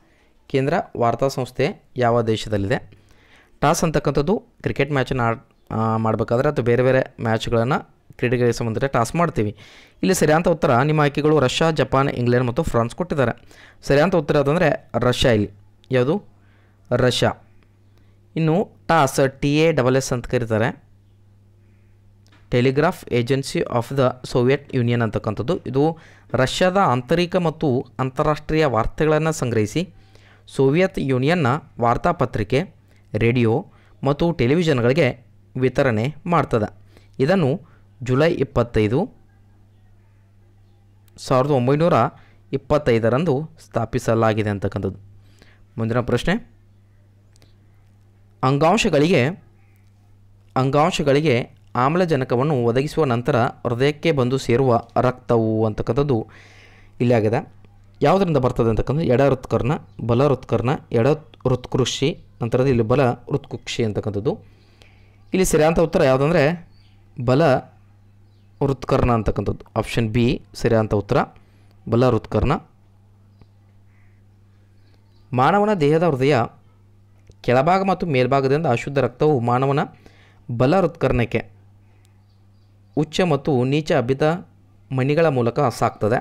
ಕೇಂದ್ರ ವಾರ್ತಾ ಸಂಸ್ಥೆ ಯಾವ ದೇಶದಲ್ಲಿದೆ ಟಾಸ್ ಅಂತಕ್ಕಂಥದ್ದು ಕ್ರಿಕೆಟ್ ಮ್ಯಾಚನ್ನು ಆಡ್ ಮಾಡಬೇಕಾದ್ರೆ ಅಥವಾ ಬೇರೆ ಬೇರೆ ಮ್ಯಾಚ್ಗಳನ್ನು ಕ್ರೀಡೆಗಳಿಗೆ ಸಂಬಂಧ ಟಾಸ್ ಮಾಡ್ತೀವಿ ಇಲ್ಲಿ ಸರಿಯಾದ ಉತ್ತರ ನಿಮ್ಮ ಆಯ್ಕೆಗಳು ರಷ್ಯಾ ಜಪಾನ್ ಇಂಗ್ಲೆಂಡ್ ಮತ್ತು ಫ್ರಾನ್ಸ್ ಕೊಟ್ಟಿದ್ದಾರೆ ಸರಿಯಾದ ಉತ್ತರ ಅದಂದರೆ ರಷ್ಯಾ ಇಲ್ಲಿ ಯಾವುದು ರಷ್ಯಾ ಇನ್ನು TASS T A double S ಅಂತ ಕರೀತಾರೆ telegraph agency of the Soviet Union ಅಂತಕ್ಕಂಥದ್ದು ಇದು ರಷ್ಯಾದ ಆಂತರಿಕ ಮತ್ತು ಅಂತಾರಾಷ್ಟ್ರೀಯ ವಾರ್ತೆಗಳನ್ನು ಸಂಗ್ರಹಿಸಿ ಸೋವಿಯತ್ ಯೂನಿಯನ್ನ ವಾರ್ತಾಪತ್ರಿಕೆ ರೇಡಿಯೋ ಮತ್ತು ಟೆಲಿವಿಷನ್ಗಳಿಗೆ ವಿತರಣೆ ಮಾಡ್ತದೆ ಇದನ್ನು ಜುಲೈ ಇಪ್ಪತ್ತೈದು ಸಾವಿರದ ಒಂಬೈನೂರ ಇಪ್ಪತ್ತೈದರಂದು ಸ್ಥಾಪಿಸಲಾಗಿದೆ ಅಂತಕ್ಕಂಥದ್ದು ಮುಂದಿನ ಪ್ರಶ್ನೆ ಅಂಗಾಂಶಗಳಿಗೆ ಅಂಗಾಂಶಗಳಿಗೆ ಆಮ್ಲಜನಕವನ್ನು ಒದಗಿಸುವ ನಂತರ ಹೃದಯಕ್ಕೆ ಬಂದು ಸೇರುವ ರಕ್ತವು ಅಂತಕ್ಕಂಥದ್ದು ಇಲ್ಲಿ ಆಗಿದೆ ಯಾವುದರಿಂದ ಬರ್ತದೆ ಅಂತಕ್ಕಂಥ ಎಡ ಋತ್ಕರ್ಣ ಬಲ ಹೃತ್ಕರ್ಣ ಎಡ ಋತ್ಕೃಷಿ ನಂತರದ ಇಲ್ಲಿ ಬಲ ಹೃತ್ಕುಕ್ಷಿ ಅಂತಕ್ಕಂಥದ್ದು ಇಲ್ಲಿ ಸರಿಯಾದಂಥ ಉತ್ತರ ಯಾವುದಂದರೆ ಬಲ ಹೃತ್ಕರ್ಣ ಅಂತಕ್ಕಂಥದ್ದು ಆಪ್ಷನ್ ಬಿ ಸರಿಯಾದಂಥ ಉತ್ತರ ಬಲ ಹೃತ್ಕರ್ಣ ಮಾನವನ ದೇಹದ ಹೃದಯ ಕೆಳಭಾಗ ಮತ್ತು ಮೇಲ್ಭಾಗದಿಂದ ಅಶುದ್ಧ ರಕ್ತವು ಮಾನವನ ಬಲ ಹೃತ್ಕರ್ಣಕ್ಕೆ ಉಚ್ಚ ಮತ್ತು ನೀಚ ಅಬ್ಬಿದ ಮಣಿಗಳ ಮೂಲಕ ಸಾಕ್ತದೆ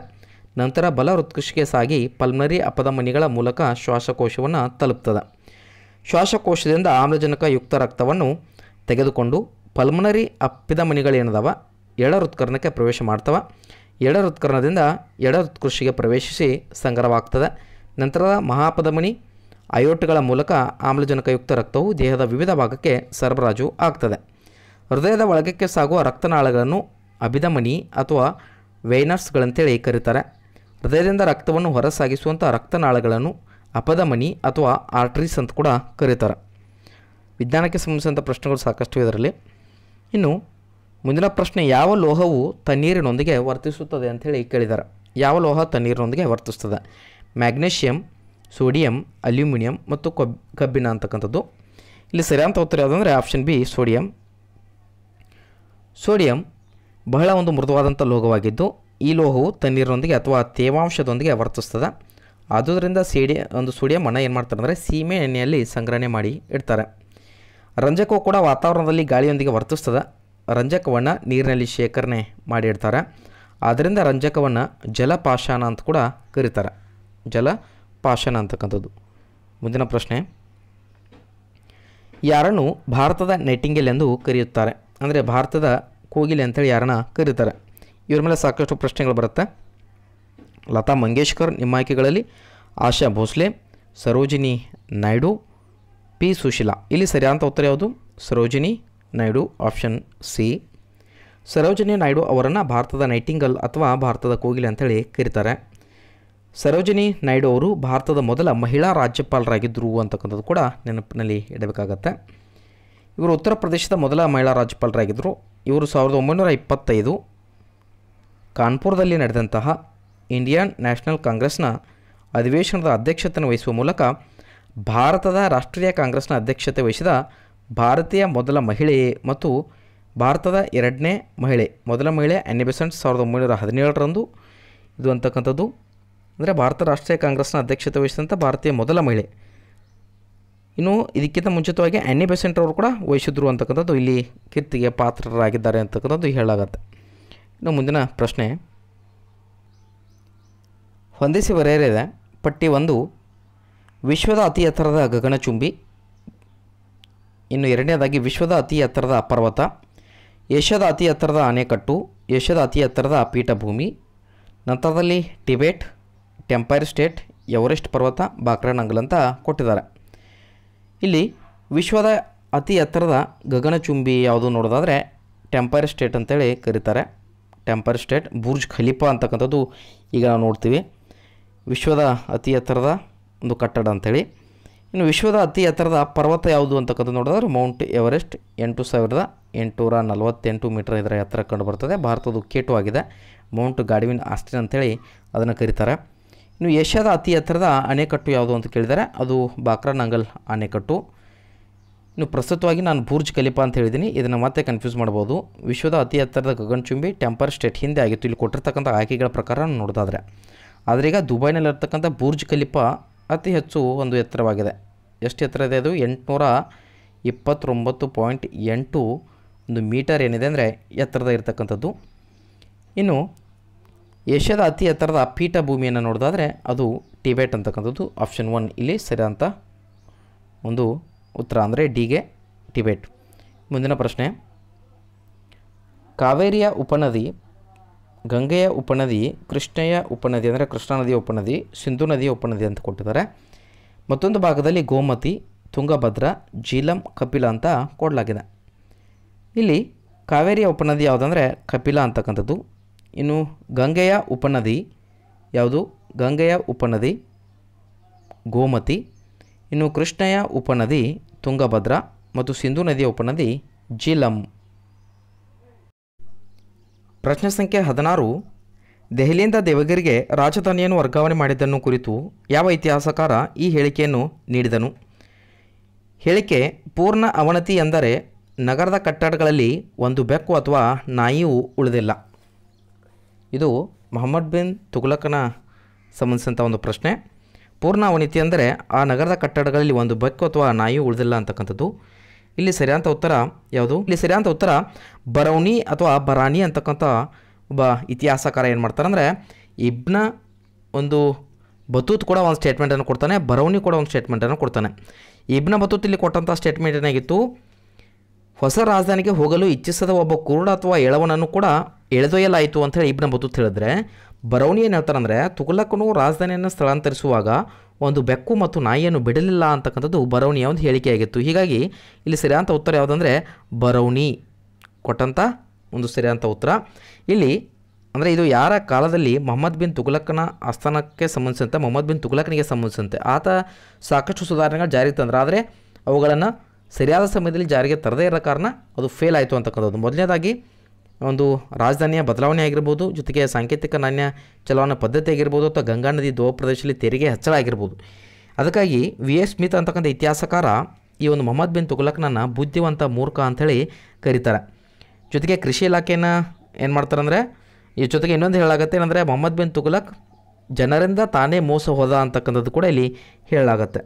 ನಂತರ ಬಲ ಹೃತ್ಕೃಷಿಗೆ ಸಾಗಿ ಪಲ್ಮರಿ ಅಪದ ಮಣಿಗಳ ಮೂಲಕ ಶ್ವಾಸಕೋಶವನ್ನು ತಲುಪ್ತದೆ ಶ್ವಾಸಕೋಶದಿಂದ ಆಮ್ಲಜನಕ ಯುಕ್ತ ರಕ್ತವನ್ನು ತೆಗೆದುಕೊಂಡು ಪಲ್ಮನರಿ ಅಪ್ಪಿದ ಮಣಿಗಳೇನದಾವ ಎಡ ಹೃತ್ಕರ್ಣಕ್ಕೆ ಪ್ರವೇಶ ಮಾಡ್ತವೆ ಎಡ ಹೃತ್ಕರ್ಣದಿಂದ ಎಡ ಹೃತ್ಕೃಷಿಗೆ ಪ್ರವೇಶಿಸಿ ಸಂಗ್ರಹವಾಗ್ತದೆ ನಂತರ ಮಹಾಪದಮಣಿ ಅಯೋಟ್ಗಳ ಮೂಲಕ ಆಮ್ಲಜನಕಯುಕ್ತ ರಕ್ತವು ದೇಹದ ವಿವಿಧ ಭಾಗಕ್ಕೆ ಸರಬರಾಜು ಆಗ್ತದೆ ಹೃದಯದ ಒಳಗಕ್ಕೆ ಸಾಗುವ ರಕ್ತನಾಳಗಳನ್ನು ಅಭಿಧಮನಿ ಅಥವಾ ವೇನರ್ಸ್ಗಳಂತೇಳಿ ಕರೀತಾರೆ ಹೃದಯದಿಂದ ರಕ್ತವನ್ನು ಹೊರಸಾಗಿಸುವಂಥ ರಕ್ತನಾಳಗಳನ್ನು ಅಪಧಮನಿ ಅಥವಾ ಆರ್ಟ್ರೀಸ್ ಅಂತ ಕೂಡ ಕರೀತಾರೆ ವಿಜ್ಞಾನಕ್ಕೆ ಸಂಬಂಧಿಸಿದಂಥ ಪ್ರಶ್ನೆಗಳು ಸಾಕಷ್ಟು ಇದರಲ್ಲಿ ಇನ್ನು ಮುಂದಿನ ಪ್ರಶ್ನೆ ಯಾವ ಲೋಹವು ತಣ್ಣೀರಿನೊಂದಿಗೆ ವರ್ತಿಸುತ್ತದೆ ಅಂಥೇಳಿ ಕೇಳಿದ್ದಾರೆ ಯಾವ ಲೋಹ ತಣ್ಣೀರಿನೊಂದಿಗೆ ವರ್ತಿಸ್ತದೆ ಮ್ಯಾಗ್ನೇಷಿಯಂ ಸೋಡಿಯಂ ಅಲ್ಯೂಮಿನಿಯಂ ಮತ್ತು ಕಬ್ಬಿಣ ಅಂತಕ್ಕಂಥದ್ದು ಇಲ್ಲಿ ಸರಿಯಾದಂಥ ಉತ್ತರ ಯಾವುದಂದರೆ ಆಪ್ಷನ್ ಬಿ ಸೋಡಿಯಂ ಸೋಡಿಯಂ ಬಹಳ ಒಂದು ಮೃದುವಾದಂಥ ಲೋಹವಾಗಿದ್ದು ಈ ಲೋಹವು ತಣ್ಣೀರಿನೊಂದಿಗೆ ಅಥವಾ ತೇವಾಂಶದೊಂದಿಗೆ ವರ್ತಿಸ್ತದೆ ಆದುದರಿಂದ ಸೀಡಿ ಒಂದು ಸೋಡಿಯಂ ಅನ್ನ ಏನು ಮಾಡ್ತಾರೆ ಅಂದರೆ ಸೀಮೆ ಎಣ್ಣೆಯಲ್ಲಿ ಸಂಗ್ರಹಣೆ ಮಾಡಿ ಇಡ್ತಾರೆ ರಂಜಕವು ಕೂಡ ವಾತಾವರಣದಲ್ಲಿ ಗಾಳಿಯೊಂದಿಗೆ ವರ್ತಿಸ್ತದೆ ರಂಜಕವನ್ನು ನೀರಿನಲ್ಲಿ ಶೇಖರಣೆ ಮಾಡಿ ಇಡ್ತಾರೆ ಆದ್ದರಿಂದ ರಂಜಕವನ್ನು ಜಲಪಾಷಾಣ ಅಂತ ಕೂಡ ಕರೀತಾರೆ ಜಲಪಾಷಾಣ ಅಂತಕ್ಕಂಥದ್ದು ಮುಂದಿನ ಪ್ರಶ್ನೆ ಯಾರನ್ನು ಭಾರತದ ನೈಟಿಂಗಲ್ ಎಂದು ಕರೆಯುತ್ತಾರೆ ಅಂದರೆ ಭಾರತದ ಕೋಗಿಲೆ ಅಂತೇಳಿ ಯಾರನ್ನ ಕರೀತಾರೆ ಇವರ ಮೇಲೆ ಸಾಕಷ್ಟು ಪ್ರಶ್ನೆಗಳು ಬರುತ್ತೆ ಲತಾ ಮಂಗೇಶ್ಕರ್ ನಿಮ್ಮ ಆಯ್ಕೆಗಳಲ್ಲಿ ಆಶಾ ಭೋಸ್ಲೆ ಸರೋಜಿನಿ ನಾಯ್ಡು ಪಿ ಸುಶೀಲಾ ಇಲ್ಲಿ ಸರಿಯಾದ ಉತ್ತರ ಯಾವುದು ಸರೋಜಿನಿ ನಾಯ್ಡು ಆಪ್ಷನ್ ಸಿ ಸರೋಜಿನಿ ನಾಯ್ಡು ಅವರನ್ನು ಭಾರತದ ನೈಟಿಂಗಲ್ ಅಥವಾ ಭಾರತದ ಕೋಗಿಲೆ ಅಂತೇಳಿ ಕರೀತಾರೆ ಸರೋಜಿನಿ ನಾಯ್ಡು ಅವರು ಭಾರತದ ಮೊದಲ ಮಹಿಳಾ ರಾಜ್ಯಪಾಲರಾಗಿದ್ದರು ಅಂತಕ್ಕಂಥದ್ದು ಕೂಡ ನೆನಪಿನಲ್ಲಿ ಇಡಬೇಕಾಗತ್ತೆ ಇವರು ಉತ್ತರ ಪ್ರದೇಶದ ಮೊದಲ ಮಹಿಳಾ ರಾಜ್ಯಪಾಲರಾಗಿದ್ದರು ಇವರು ಸಾವಿರದ ಒಂಬೈನೂರ ಇಪ್ಪತ್ತೈದು ಕಾನ್ಪುರದಲ್ಲಿ ನಡೆದಂತಹ ಇಂಡಿಯನ್ ನ್ಯಾಷನಲ್ ಕಾಂಗ್ರೆಸ್ನ ಅಧಿವೇಶನದ ಅಧ್ಯಕ್ಷತೆಯನ್ನು ವಹಿಸುವ ಮೂಲಕ ಭಾರತದ ರಾಷ್ಟ್ರೀಯ ಕಾಂಗ್ರೆಸ್ನ ಅಧ್ಯಕ್ಷತೆ ವಹಿಸಿದ ಭಾರತೀಯ ಮೊದಲ ಮಹಿಳೆ ಮತ್ತು ಭಾರತದ ಎರಡನೇ ಮಹಿಳೆ ಮೊದಲ ಮಹಿಳೆ ಬೆಸೆಂಟ್ ಸಾವಿರದ ಒಂಬೈನೂರ ಹದಿನೇಳರಂದು ಇದು ಅಂತಕ್ಕಂಥದ್ದು ಅಂದರೆ ಭಾರತ ರಾಷ್ಟ್ರೀಯ ಕಾಂಗ್ರೆಸ್ನ ಅಧ್ಯಕ್ಷತೆ ವಹಿಸಿದಂಥ ಭಾರತೀಯ ಮೊದಲ ಮಹಿಳೆ ಇನ್ನು ಇದಕ್ಕಿಂತ ಮುಂಚಿತವಾಗಿ ಆ್ಯನಿ ಬೆಸೆಂಟ್ ಅವರು ಕೂಡ ವಹಿಸಿದ್ರು ಅಂತಕ್ಕಂಥದ್ದು ಇಲ್ಲಿ ಕೀರ್ತಿಗೆ ಪಾತ್ರರಾಗಿದ್ದಾರೆ ಅಂತಕ್ಕಂಥದ್ದು ಹೇಳಾಗತ್ತೆ ಇನ್ನು ಮುಂದಿನ ಪ್ರಶ್ನೆ ಹೊಂದಿಸಿ ಬರೆಯಲಿದೆ ಪಟ್ಟಿ ಒಂದು ವಿಶ್ವದ ಅತಿ ಎತ್ತರದ ಗಗನಚುಂಬಿ ಇನ್ನು ಎರಡನೇದಾಗಿ ವಿಶ್ವದ ಅತಿ ಎತ್ತರದ ಪರ್ವತ ಏಷ್ಯಾದ ಅತಿ ಎತ್ತರದ ಅಣೆಕಟ್ಟು ಏಷ್ಯಾದ ಅತಿ ಎತ್ತರದ ಪೀಠಭೂಮಿ ನಂತರದಲ್ಲಿ ಟಿಬೆಟ್ ಟೆಂಪೈರ್ ಸ್ಟೇಟ್ ಎವರೆಸ್ಟ್ ಪರ್ವತ ಬಾಕ್ರಾನಂಗಲ್ ಅಂತ ಕೊಟ್ಟಿದ್ದಾರೆ ಇಲ್ಲಿ ವಿಶ್ವದ ಅತಿ ಎತ್ತರದ ಗಗನಚುಂಬಿ ಯಾವುದು ನೋಡೋದಾದರೆ ಟೆಂಪೈರ್ ಸ್ಟೇಟ್ ಅಂತೇಳಿ ಕರೀತಾರೆ ಟೆಂಪೈರ್ ಸ್ಟೇಟ್ ಬುರ್ಜ್ ಖಲೀಫಾ ಅಂತಕ್ಕಂಥದ್ದು ಈಗ ನಾವು ನೋಡ್ತೀವಿ ವಿಶ್ವದ ಅತಿ ಎತ್ತರದ ಒಂದು ಕಟ್ಟಡ ಅಂಥೇಳಿ ಇನ್ನು ವಿಶ್ವದ ಅತಿ ಎತ್ತರದ ಪರ್ವತ ಯಾವುದು ಅಂತಕ್ಕಂಥದ್ದು ನೋಡಿದ್ರೆ ಮೌಂಟ್ ಎವರೆಸ್ಟ್ ಎಂಟು ಸಾವಿರದ ಎಂಟುನೂರ ನಲವತ್ತೆಂಟು ಮೀಟರ್ ಇದರ ಎತ್ತರ ಕಂಡು ಬರ್ತದೆ ಭಾರತದ ಕೇಟು ಆಗಿದೆ ಮೌಂಟ್ ಗಾಡಿವಿನ್ ಆಸ್ಟಿನ್ ಅಂತೇಳಿ ಅದನ್ನು ಕರೀತಾರೆ ಇನ್ನು ಏಷ್ಯಾದ ಅತಿ ಎತ್ತರದ ಅಣೆಕಟ್ಟು ಯಾವುದು ಅಂತ ಕೇಳಿದರೆ ಅದು ಬಾಕ್ರಾ ನಂಗಲ್ ಅಣೆಕಟ್ಟು ಇನ್ನು ಪ್ರಸ್ತುತವಾಗಿ ನಾನು ಬೂರ್ಜ್ ಕಲಿಪ ಅಂತ ಹೇಳಿದ್ದೀನಿ ಇದನ್ನು ಮತ್ತೆ ಕನ್ಫ್ಯೂಸ್ ಮಾಡ್ಬೋದು ವಿಶ್ವದ ಅತಿ ಎತ್ತರದ ಗಗನಚುಂಬಿ ಟೆಂಪರ್ ಸ್ಟೇಟ್ ಹಿಂದೆ ಆಗಿತ್ತು ಇಲ್ಲಿ ಕೊಟ್ಟಿರ್ತಕ್ಕಂಥ ಆಯ್ಕೆಗಳ ಪ್ರಕಾರ ನೋಡೋದಾದ್ರೆ ಆದರೆ ಈಗ ದುಬೈನಲ್ಲಿರ್ತಕ್ಕಂಥ ಬೂರ್ಜ್ ಕಲಿಪ ಅತಿ ಹೆಚ್ಚು ಒಂದು ಎತ್ತರವಾಗಿದೆ ಎಷ್ಟು ಎತ್ತರ ಇದೆ ಅದು ಎಂಟುನೂರ ಇಪ್ಪತ್ತೊಂಬತ್ತು ಪಾಯಿಂಟ್ ಎಂಟು ಒಂದು ಮೀಟರ್ ಏನಿದೆ ಅಂದರೆ ಎತ್ತರದ ಇರ್ತಕ್ಕಂಥದ್ದು ಇನ್ನು ಏಷ್ಯಾದ ಅತಿ ಎತ್ತರದ ಪೀಠ ಭೂಮಿಯನ್ನು ನೋಡೋದಾದರೆ ಅದು ಟಿಬೆಟ್ ಅಂತಕ್ಕಂಥದ್ದು ಆಪ್ಷನ್ ಒನ್ ಇಲ್ಲಿ ಸರಿ ಒಂದು ಉತ್ತರ ಅಂದರೆ ಡಿಗೆ ಟಿಬೆಟ್ ಮುಂದಿನ ಪ್ರಶ್ನೆ ಕಾವೇರಿಯ ಉಪನದಿ ಗಂಗೆಯ ಉಪನದಿ ಕೃಷ್ಣೆಯ ಉಪನದಿ ಅಂದರೆ ಕೃಷ್ಣಾ ನದಿಯ ಉಪನದಿ ಸಿಂಧು ನದಿಯ ಉಪನದಿ ಅಂತ ಕೊಟ್ಟಿದ್ದಾರೆ ಮತ್ತೊಂದು ಭಾಗದಲ್ಲಿ ಗೋಮತಿ ತುಂಗಭದ್ರಾ ಜೀಲಂ ಕಪಿಲ ಅಂತ ಕೊಡಲಾಗಿದೆ ಇಲ್ಲಿ ಕಾವೇರಿಯ ಉಪನದಿ ಯಾವುದಂದರೆ ಕಪಿಲ ಅಂತಕ್ಕಂಥದ್ದು ಇನ್ನು ಗಂಗೆಯ ಉಪನದಿ ಯಾವುದು ಗಂಗೆಯ ಉಪನದಿ ಗೋಮತಿ ಇನ್ನು ಕೃಷ್ಣೆಯ ಉಪನದಿ ತುಂಗಭದ್ರಾ ಮತ್ತು ಸಿಂಧೂ ನದಿಯ ಉಪನದಿ ಜಿಲಂ ಪ್ರಶ್ನೆ ಸಂಖ್ಯೆ ಹದಿನಾರು ದೆಹಲಿಯಿಂದ ದೇವಗಿರಿಗೆ ರಾಜಧಾನಿಯನ್ನು ವರ್ಗಾವಣೆ ಮಾಡಿದ್ದನ್ನು ಕುರಿತು ಯಾವ ಇತಿಹಾಸಕಾರ ಈ ಹೇಳಿಕೆಯನ್ನು ನೀಡಿದನು ಹೇಳಿಕೆ ಪೂರ್ಣ ಅವನತಿ ಎಂದರೆ ನಗರದ ಕಟ್ಟಡಗಳಲ್ಲಿ ಒಂದು ಬೆಕ್ಕು ಅಥವಾ ನಾಯಿಯೂ ಉಳಿದಿಲ್ಲ ಇದು ಮೊಹಮ್ಮದ್ ಬಿನ್ ತುಗುಲಕನ ಸಂಬಂಧಿಸಿದಂಥ ಒಂದು ಪ್ರಶ್ನೆ ಪೂರ್ಣ ಅವನಿತಿ ಅಂದರೆ ಆ ನಗರದ ಕಟ್ಟಡಗಳಲ್ಲಿ ಒಂದು ಬೆಕ್ಕು ಅಥವಾ ನಾಯಿ ಉಳಿದಿಲ್ಲ ಅಂತಕ್ಕಂಥದ್ದು ಇಲ್ಲಿ ಸರಿಯಾದಂಥ ಉತ್ತರ ಯಾವುದು ಇಲ್ಲಿ ಸರಿಯಾದಂಥ ಉತ್ತರ ಬರೌನಿ ಅಥವಾ ಬರಾನಿ ಅಂತಕ್ಕಂಥ ಒಬ್ಬ ಇತಿಹಾಸಕಾರ ಏನು ಮಾಡ್ತಾರೆ ಅಂದರೆ ಇಬ್ನ ಒಂದು ಬತೂತ್ ಕೂಡ ಒಂದು ಸ್ಟೇಟ್ಮೆಂಟನ್ನು ಕೊಡ್ತಾನೆ ಬರೌನಿ ಕೂಡ ಒಂದು ಸ್ಟೇಟ್ಮೆಂಟನ್ನು ಕೊಡ್ತಾನೆ ಇಬ್ನ ಬತೂತ್ ಇಲ್ಲಿ ಕೊಟ್ಟಂಥ ಸ್ಟೇಟ್ಮೆಂಟ್ ಏನಾಗಿತ್ತು ಹೊಸ ರಾಜಧಾನಿಗೆ ಹೋಗಲು ಇಚ್ಛಿಸದ ಒಬ್ಬ ಕುರುಡ ಅಥವಾ ಎಳವನನ್ನು ಕೂಡ ಎಳೆದೊಯ್ಯಲಾಯಿತು ಅಂತ ಹೇಳಿ ಇಬ್ನ ಬದುತ್ ತಿಳಿದ್ರೆ ಬರವಣಿ ಏನು ಅಂದರೆ ತುಗಲಕ್ಕನು ರಾಜಧಾನಿಯನ್ನು ಸ್ಥಳಾಂತರಿಸುವಾಗ ಒಂದು ಬೆಕ್ಕು ಮತ್ತು ನಾಯಿಯನ್ನು ಬಿಡಲಿಲ್ಲ ಅಂತಕ್ಕಂಥದ್ದು ಬರವಣಿಯ ಒಂದು ಹೇಳಿಕೆಯಾಗಿತ್ತು ಹೀಗಾಗಿ ಇಲ್ಲಿ ಸರಿಯಾದಂಥ ಉತ್ತರ ಯಾವುದಂದರೆ ಬರವಣಿ ಕೊಟ್ಟಂಥ ಒಂದು ಸರಿಯಾದಂಥ ಉತ್ತರ ಇಲ್ಲಿ ಅಂದರೆ ಇದು ಯಾರ ಕಾಲದಲ್ಲಿ ಮೊಹಮ್ಮದ್ ಬಿನ್ ತುಗಲಕ್ಕನ ಆಸ್ಥಾನಕ್ಕೆ ಸಂಬಂಧಿಸಿದಂತೆ ಮೊಹಮ್ಮದ್ ಬಿನ್ ತುಗಲಕ್ಕನಿಗೆ ಸಂಬಂಧಿಸಿದಂತೆ ಆತ ಸಾಕಷ್ಟು ಸುಧಾರಣೆಗಳು ಜಾರಿಗೆ ತಂದ್ರೆ ಆದರೆ ಅವುಗಳನ್ನು ಸರಿಯಾದ ಸಮಯದಲ್ಲಿ ಜಾರಿಗೆ ತರದೇ ಇರೋ ಕಾರಣ ಅದು ಫೇಲ್ ಆಯಿತು ಅಂತಕ್ಕಂಥದ್ದು ಮೊದಲನೇದಾಗಿ ಒಂದು ರಾಜಧಾನಿಯ ಬದಲಾವಣೆ ಆಗಿರ್ಬೋದು ಜೊತೆಗೆ ಸಾಂಕೇತಿಕ ನಾಣ್ಯ ಚಲಾವಣೆ ಪದ್ಧತಿ ಆಗಿರ್ಬೋದು ಅಥವಾ ಗಂಗಾ ನದಿ ದೋ ಪ್ರದೇಶದಲ್ಲಿ ತೆರಿಗೆ ಹೆಚ್ಚಳ ಆಗಿರ್ಬೋದು ಅದಕ್ಕಾಗಿ ವಿ ಎಸ್ ಸ್ಮಿತ್ ಅಂತಕ್ಕಂಥ ಇತಿಹಾಸಕಾರ ಈ ಒಂದು ಮೊಹಮ್ಮದ್ ಬಿನ್ ತುಗಲಕ್ನನ್ನು ಬುದ್ಧಿವಂತ ಮೂರ್ಖ ಅಂಥೇಳಿ ಕರೀತಾರೆ ಜೊತೆಗೆ ಕೃಷಿ ಇಲಾಖೆಯನ್ನು ಏನು ಮಾಡ್ತಾರಂದರೆ ಈ ಜೊತೆಗೆ ಇನ್ನೊಂದು ಹೇಳಲಾಗತ್ತೆ ಏನಂದರೆ ಮೊಹಮ್ಮದ್ ಬಿನ್ ತುಗಲಕ್ ಜನರಿಂದ ತಾನೇ ಮೋಸ ಹೋದ ಅಂತಕ್ಕಂಥದ್ದು ಕೂಡ ಇಲ್ಲಿ ಹೇಳಲಾಗತ್ತೆ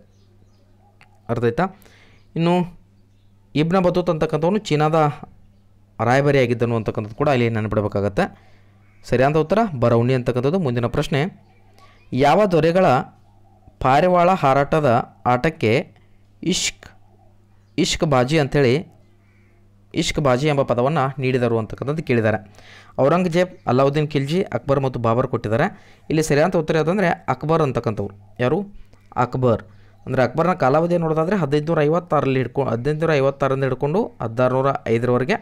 ಅರ್ಥ ಆಯ್ತಾ ಇನ್ನು ಇಬ್ನ ಬತೂತ್ ಅಂತಕ್ಕಂಥವನು ಚೀನಾದ ಆಗಿದ್ದನು ಅಂತಕ್ಕಂಥದ್ದು ಕೂಡ ಅಲ್ಲಿ ನೆನಪಿಡಬೇಕಾಗತ್ತೆ ಸರಿಯಾದ ಉತ್ತರ ಬರೌಣಿ ಅಂತಕ್ಕಂಥದ್ದು ಮುಂದಿನ ಪ್ರಶ್ನೆ ಯಾವ ದೊರೆಗಳ ಪಾರಿವಾಳ ಹಾರಾಟದ ಆಟಕ್ಕೆ ಇಷ್ಕ್ ಇಷ್ಕ್ ಬಾಜಿ ಅಂಥೇಳಿ ಇಷ್ಕ್ ಬಾಜಿ ಎಂಬ ಪದವನ್ನು ನೀಡಿದರು ಅಂತಕ್ಕಂಥದ್ದು ಕೇಳಿದ್ದಾರೆ ಔರಂಗಜೇಬ್ ಅಲ್ಲಾವುದ್ದೀನ್ ಖಿಲ್ಜಿ ಅಕ್ಬರ್ ಮತ್ತು ಬಾಬರ್ ಕೊಟ್ಟಿದ್ದಾರೆ ಇಲ್ಲಿ ಸರಿಯಾದ ಉತ್ತರ ಯಾವುದಂದರೆ ಅಕ್ಬರ್ ಅಂತಕ್ಕಂಥವ್ರು ಯಾರು ಅಕ್ಬರ್ ಅಂದರೆ ಅಕ್ಬರ್ನ ಕಾಲಾವಧಿ ನೋಡೋದಾದರೆ ಹದಿನೈದು ನೂರ ಐವತ್ತಾರಲ್ಲಿ ಹಿಡ್ಕೊ ಹದಿನೈದು ನೂರ ಐವತ್ತಾರಿಂದ ಹಿಡ್ಕೊಂಡು ಹದಿನಾರುನೂರ ಐದರವರೆಗೆ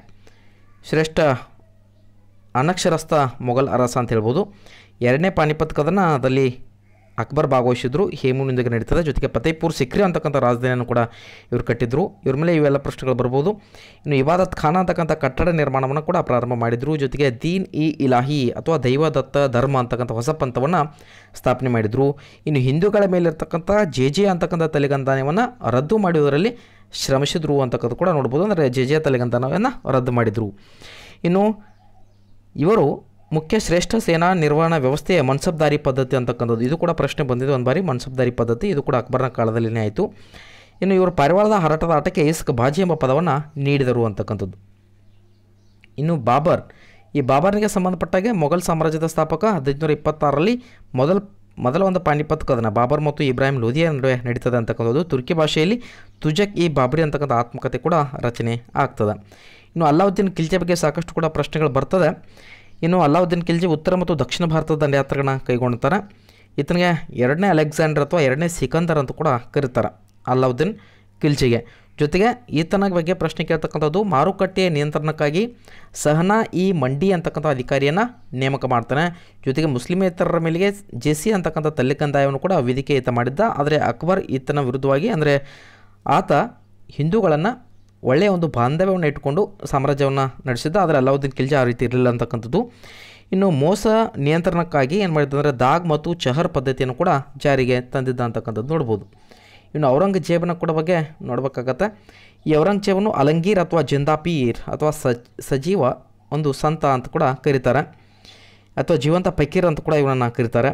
ಶ್ರೇಷ್ಠ ಅನಕ್ಷರಸ್ಥ ಮೊಘಲ್ ಅರಸ ಅಂತ ಹೇಳ್ಬೋದು ಎರಡನೇ ಪಾಣಿಪತ್ ಕದನ ಅದಲ್ಲಿ ಅಕ್ಬರ್ ಭಾಗವಹಿಸಿದ್ರು ಹೇಮೂನಿಂದಗೆ ನಡೀತದೆ ಜೊತೆಗೆ ಫತೇಪುರ್ ಸಿಕ್ರಿ ಅಂತಕ್ಕಂಥ ರಾಜಧಾನಿಯನ್ನು ಕೂಡ ಇವರು ಕಟ್ಟಿದ್ರು ಇವ್ರ ಮೇಲೆ ಇವೆಲ್ಲ ಪ್ರಶ್ನೆಗಳು ಬರ್ಬೋದು ಇನ್ನು ಇವಾದತ್ ಖಾನ್ ಅಂತಕ್ಕಂಥ ಕಟ್ಟಡ ನಿರ್ಮಾಣವನ್ನು ಕೂಡ ಪ್ರಾರಂಭ ಮಾಡಿದರು ಜೊತೆಗೆ ದೀನ್ ಇ ಇಲಾಹಿ ಅಥವಾ ದೈವದತ್ತ ಧರ್ಮ ಅಂತಕ್ಕಂಥ ಹೊಸ ಪಂಥವನ್ನು ಸ್ಥಾಪನೆ ಮಾಡಿದರು ಇನ್ನು ಹಿಂದೂಗಳ ಮೇಲಿರ್ತಕ್ಕಂಥ ಜೆ ಜೆ ಅಂತಕ್ಕಂಥ ತಲೆಗಂಧಾನವನ್ನು ರದ್ದು ಮಾಡುವುದರಲ್ಲಿ ಶ್ರಮಿಸಿದ್ರು ಅಂತಕ್ಕಂಥ ಕೂಡ ನೋಡ್ಬೋದು ಅಂದರೆ ಜೆ ಜೆ ತಲೆಗಂಧಾನವನ್ನು ರದ್ದು ಮಾಡಿದರು ಇನ್ನು ಇವರು ಮುಖ್ಯ ಶ್ರೇಷ್ಠ ಸೇನಾ ನಿರ್ವಹಣಾ ವ್ಯವಸ್ಥೆಯ ಮನ್ಸಬ್ದಾರಿ ಪದ್ಧತಿ ಅಂತಕ್ಕಂಥದ್ದು ಇದು ಕೂಡ ಪ್ರಶ್ನೆ ಬಂದಿದೆ ಒಂದು ಬಾರಿ ಮನ್ಸಬ್ದಾರಿ ಪದ್ಧತಿ ಇದು ಕೂಡ ಅಕ್ಬರ್ನ ಕಾಲದಲ್ಲಿನೇ ಆಯಿತು ಇನ್ನು ಇವರು ಪರಿವಾರದ ಹಾರಾಟದ ಆಟಕ್ಕೆ ಇಸ್ಕ್ ಬಾಜಿ ಎಂಬ ಪದವನ್ನು ನೀಡಿದರು ಅಂತಕ್ಕಂಥದ್ದು ಇನ್ನು ಬಾಬರ್ ಈ ಬಾಬರ್ನಿಗೆ ಸಂಬಂಧಪಟ್ಟಾಗೆ ಮೊಘಲ್ ಸಾಮ್ರಾಜ್ಯದ ಸ್ಥಾಪಕ ಹದಿನೈದುನೂರ ಇಪ್ಪತ್ತಾರರಲ್ಲಿ ಮೊದಲ ಮೊದಲ ಒಂದು ಪಾಣಿಪತ್ ಕದನ ಬಾಬರ್ ಮತ್ತು ಇಬ್ರಾಹಿಂ ಲೋಧಿಯ ನಡುವೆ ನಡೀತದೆ ಅಂತಕ್ಕಂಥದ್ದು ತುರ್ಕಿ ಭಾಷೆಯಲ್ಲಿ ತುಜಕ್ ಈ ಬಾಬರಿ ಅಂತಕ್ಕಂಥ ಆತ್ಮಕತೆ ಕೂಡ ರಚನೆ ಆಗ್ತದೆ ಇನ್ನು ಅಲ್ಲಾವುದ್ದೀನ್ ಕಿಲ್ಚೆ ಬಗ್ಗೆ ಸಾಕಷ್ಟು ಕೂಡ ಪ್ರಶ್ನೆಗಳು ಬರ್ತದೆ ಇನ್ನು ಅಲ್ಲಾವುದ್ದೀನ್ ಖಿಲ್ಜಿ ಉತ್ತರ ಮತ್ತು ದಕ್ಷಿಣ ಭಾರತದ ದಂಡಯಾತ್ರೆಗಳನ್ನ ಕೈಗೊಂಡ್ತಾರೆ ಈತನಿಗೆ ಎರಡನೇ ಅಲೆಕ್ಸಾಂಡರ್ ಅಥವಾ ಎರಡನೇ ಸಿಕಂದರ್ ಅಂತ ಕೂಡ ಕರೀತಾರೆ ಅಲ್ಲಾವುದ್ದೀನ್ ಖಿಲ್ಜಿಗೆ ಜೊತೆಗೆ ಈತನ ಬಗ್ಗೆ ಪ್ರಶ್ನೆ ಕೇಳ್ತಕ್ಕಂಥದ್ದು ಮಾರುಕಟ್ಟೆಯ ನಿಯಂತ್ರಣಕ್ಕಾಗಿ ಸಹನಾ ಇ ಮಂಡಿ ಅಂತಕ್ಕಂಥ ಅಧಿಕಾರಿಯನ್ನು ನೇಮಕ ಮಾಡ್ತಾನೆ ಜೊತೆಗೆ ಮುಸ್ಲಿಮೇತರರ ಮೇಲಿಗೆ ಜೆಸಿ ಅಂತಕ್ಕಂಥ ತಲೆಕಂದಾಯವನ್ನು ಕೂಡ ವೇದಿಕೆ ಈತ ಮಾಡಿದ್ದ ಆದರೆ ಅಕ್ಬರ್ ಈತನ ವಿರುದ್ಧವಾಗಿ ಅಂದರೆ ಆತ ಹಿಂದೂಗಳನ್ನು ಒಳ್ಳೆಯ ಒಂದು ಬಾಂಧವ್ಯವನ್ನು ಇಟ್ಟುಕೊಂಡು ಸಾಮ್ರಾಜ್ಯವನ್ನು ನಡೆಸಿದ್ದ ಆದರೆ ಅಲಾವುದ್ದೀನ್ ಖಿಲ್ಜ ಆ ರೀತಿ ಇರಲಿಲ್ಲ ಅಂತಕ್ಕಂಥದ್ದು ಇನ್ನು ಮೋಸ ನಿಯಂತ್ರಣಕ್ಕಾಗಿ ಏನು ಮಾಡಿದ್ದಂದರೆ ದಾಗ್ ಮತ್ತು ಚಹರ್ ಪದ್ಧತಿಯನ್ನು ಕೂಡ ಜಾರಿಗೆ ತಂದಿದ್ದ ಅಂತಕ್ಕಂಥದ್ದು ನೋಡ್ಬೋದು ಇನ್ನು ಔರಂಗಜೇಬನ ಕೂಡ ಬಗ್ಗೆ ನೋಡಬೇಕಾಗತ್ತೆ ಈ ಔರಂಗಜೇಬನು ಅಲಂಗೀರ್ ಅಥವಾ ಜಿಂದಾಪೀರ್ ಅಥವಾ ಸಜೀವ ಒಂದು ಸಂತ ಅಂತ ಕೂಡ ಕರೀತಾರೆ ಅಥವಾ ಜೀವಂತ ಪಕೀರ್ ಅಂತ ಕೂಡ ಇವನನ್ನು ಕರೀತಾರೆ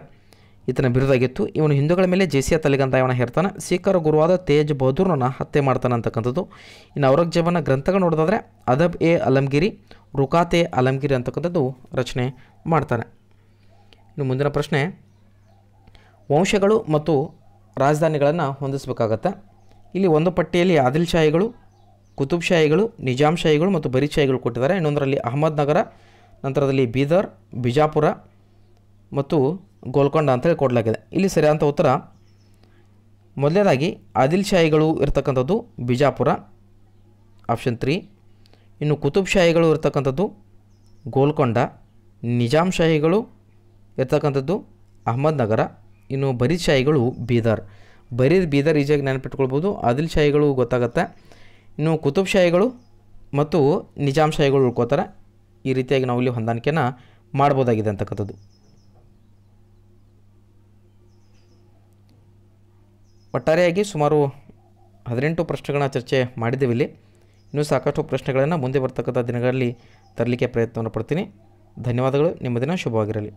ಈತನ ಬಿರುದಾಗಿತ್ತು ಇವನು ಹಿಂದೂಗಳ ಮೇಲೆ ಜೇಸಿಯ ತಲೆಗಂತ ಇವನ ಹೇರ್ತಾನೆ ಸಿಖರ ಗುರುವಾದ ತೇಜ್ ಬಹದ್ದೂರ್ನ ಹತ್ಯೆ ಮಾಡ್ತಾನೆ ಅಂತಕ್ಕಂಥದ್ದು ಇನ್ನು ಔರಂಗಜೇಬನ ಗ್ರಂಥಗಳು ನೋಡೋದಾದರೆ ಅದಬ್ ಎ ಅಲಂಗಿರಿ ರುಕಾತೆ ಅಲಂಗಿರಿ ಅಂತಕ್ಕಂಥದ್ದು ರಚನೆ ಮಾಡ್ತಾನೆ ಇನ್ನು ಮುಂದಿನ ಪ್ರಶ್ನೆ ವಂಶಗಳು ಮತ್ತು ರಾಜಧಾನಿಗಳನ್ನು ಹೊಂದಿಸಬೇಕಾಗತ್ತೆ ಇಲ್ಲಿ ಒಂದು ಪಟ್ಟಿಯಲ್ಲಿ ಆದಿಲ್ಶಾಹಿಗಳು ನಿಜಾಮ್ ಶಾಹಿಗಳು ಮತ್ತು ಬರೀಶಾಹಿಗಳು ಕೊಟ್ಟಿದ್ದಾರೆ ಇನ್ನೊಂದರಲ್ಲಿ ನಗರ ನಂತರದಲ್ಲಿ ಬೀದರ್ ಬಿಜಾಪುರ ಮತ್ತು ಗೋಲ್ಕೊಂಡ ಅಂತೇಳಿ ಕೊಡಲಾಗಿದೆ ಇಲ್ಲಿ ಸರಿಯಾದಂಥ ಉತ್ತರ ಮೊದಲನೇದಾಗಿ ಆದಿಲ್ಶಾಹಿಗಳು ಇರತಕ್ಕಂಥದ್ದು ಬಿಜಾಪುರ ಆಪ್ಷನ್ ತ್ರೀ ಇನ್ನು ಕುತುಬ್ ಶಾಹಿಗಳು ಇರತಕ್ಕಂಥದ್ದು ಗೋಲ್ಕೊಂಡ ನಿಜಾಮ್ ಶಾಹಿಗಳು ಇರ್ತಕ್ಕಂಥದ್ದು ನಗರ ಇನ್ನು ಬರೀದ್ ಶಾಹಿಗಳು ಬೀದರ್ ಬರೀದ್ ಬೀದರ್ ಈಜಿಯಾಗಿ ನೆನಪಿಟ್ಕೊಳ್ಬೋದು ಆದಿಲ್ ಶಾಹಿಗಳು ಗೊತ್ತಾಗುತ್ತೆ ಇನ್ನು ಕುತುಬ್ ಶಾಹಿಗಳು ಮತ್ತು ನಿಜಾಮ್ ಶಾಹಿಗಳು ಉಳ್ಕೋತಾರೆ ಈ ರೀತಿಯಾಗಿ ನಾವು ಇಲ್ಲಿ ಹೊಂದಾಣಿಕೆಯನ್ನು ಮಾಡ್ಬೋದಾಗಿದೆ ಅಂತಕ್ಕಂಥದ್ದು ಒಟ್ಟಾರೆಯಾಗಿ ಸುಮಾರು ಹದಿನೆಂಟು ಪ್ರಶ್ನೆಗಳನ್ನ ಚರ್ಚೆ ಮಾಡಿದ್ದೀವಿ ಇಲ್ಲಿ ಇನ್ನೂ ಸಾಕಷ್ಟು ಪ್ರಶ್ನೆಗಳನ್ನು ಮುಂದೆ ಬರ್ತಕ್ಕಂಥ ದಿನಗಳಲ್ಲಿ ತರಲಿಕ್ಕೆ ಪ್ರಯತ್ನವನ್ನು ಪಡ್ತೀನಿ ಧನ್ಯವಾದಗಳು ನಿಮ್ಮ ದಿನ ಶುಭವಾಗಿರಲಿ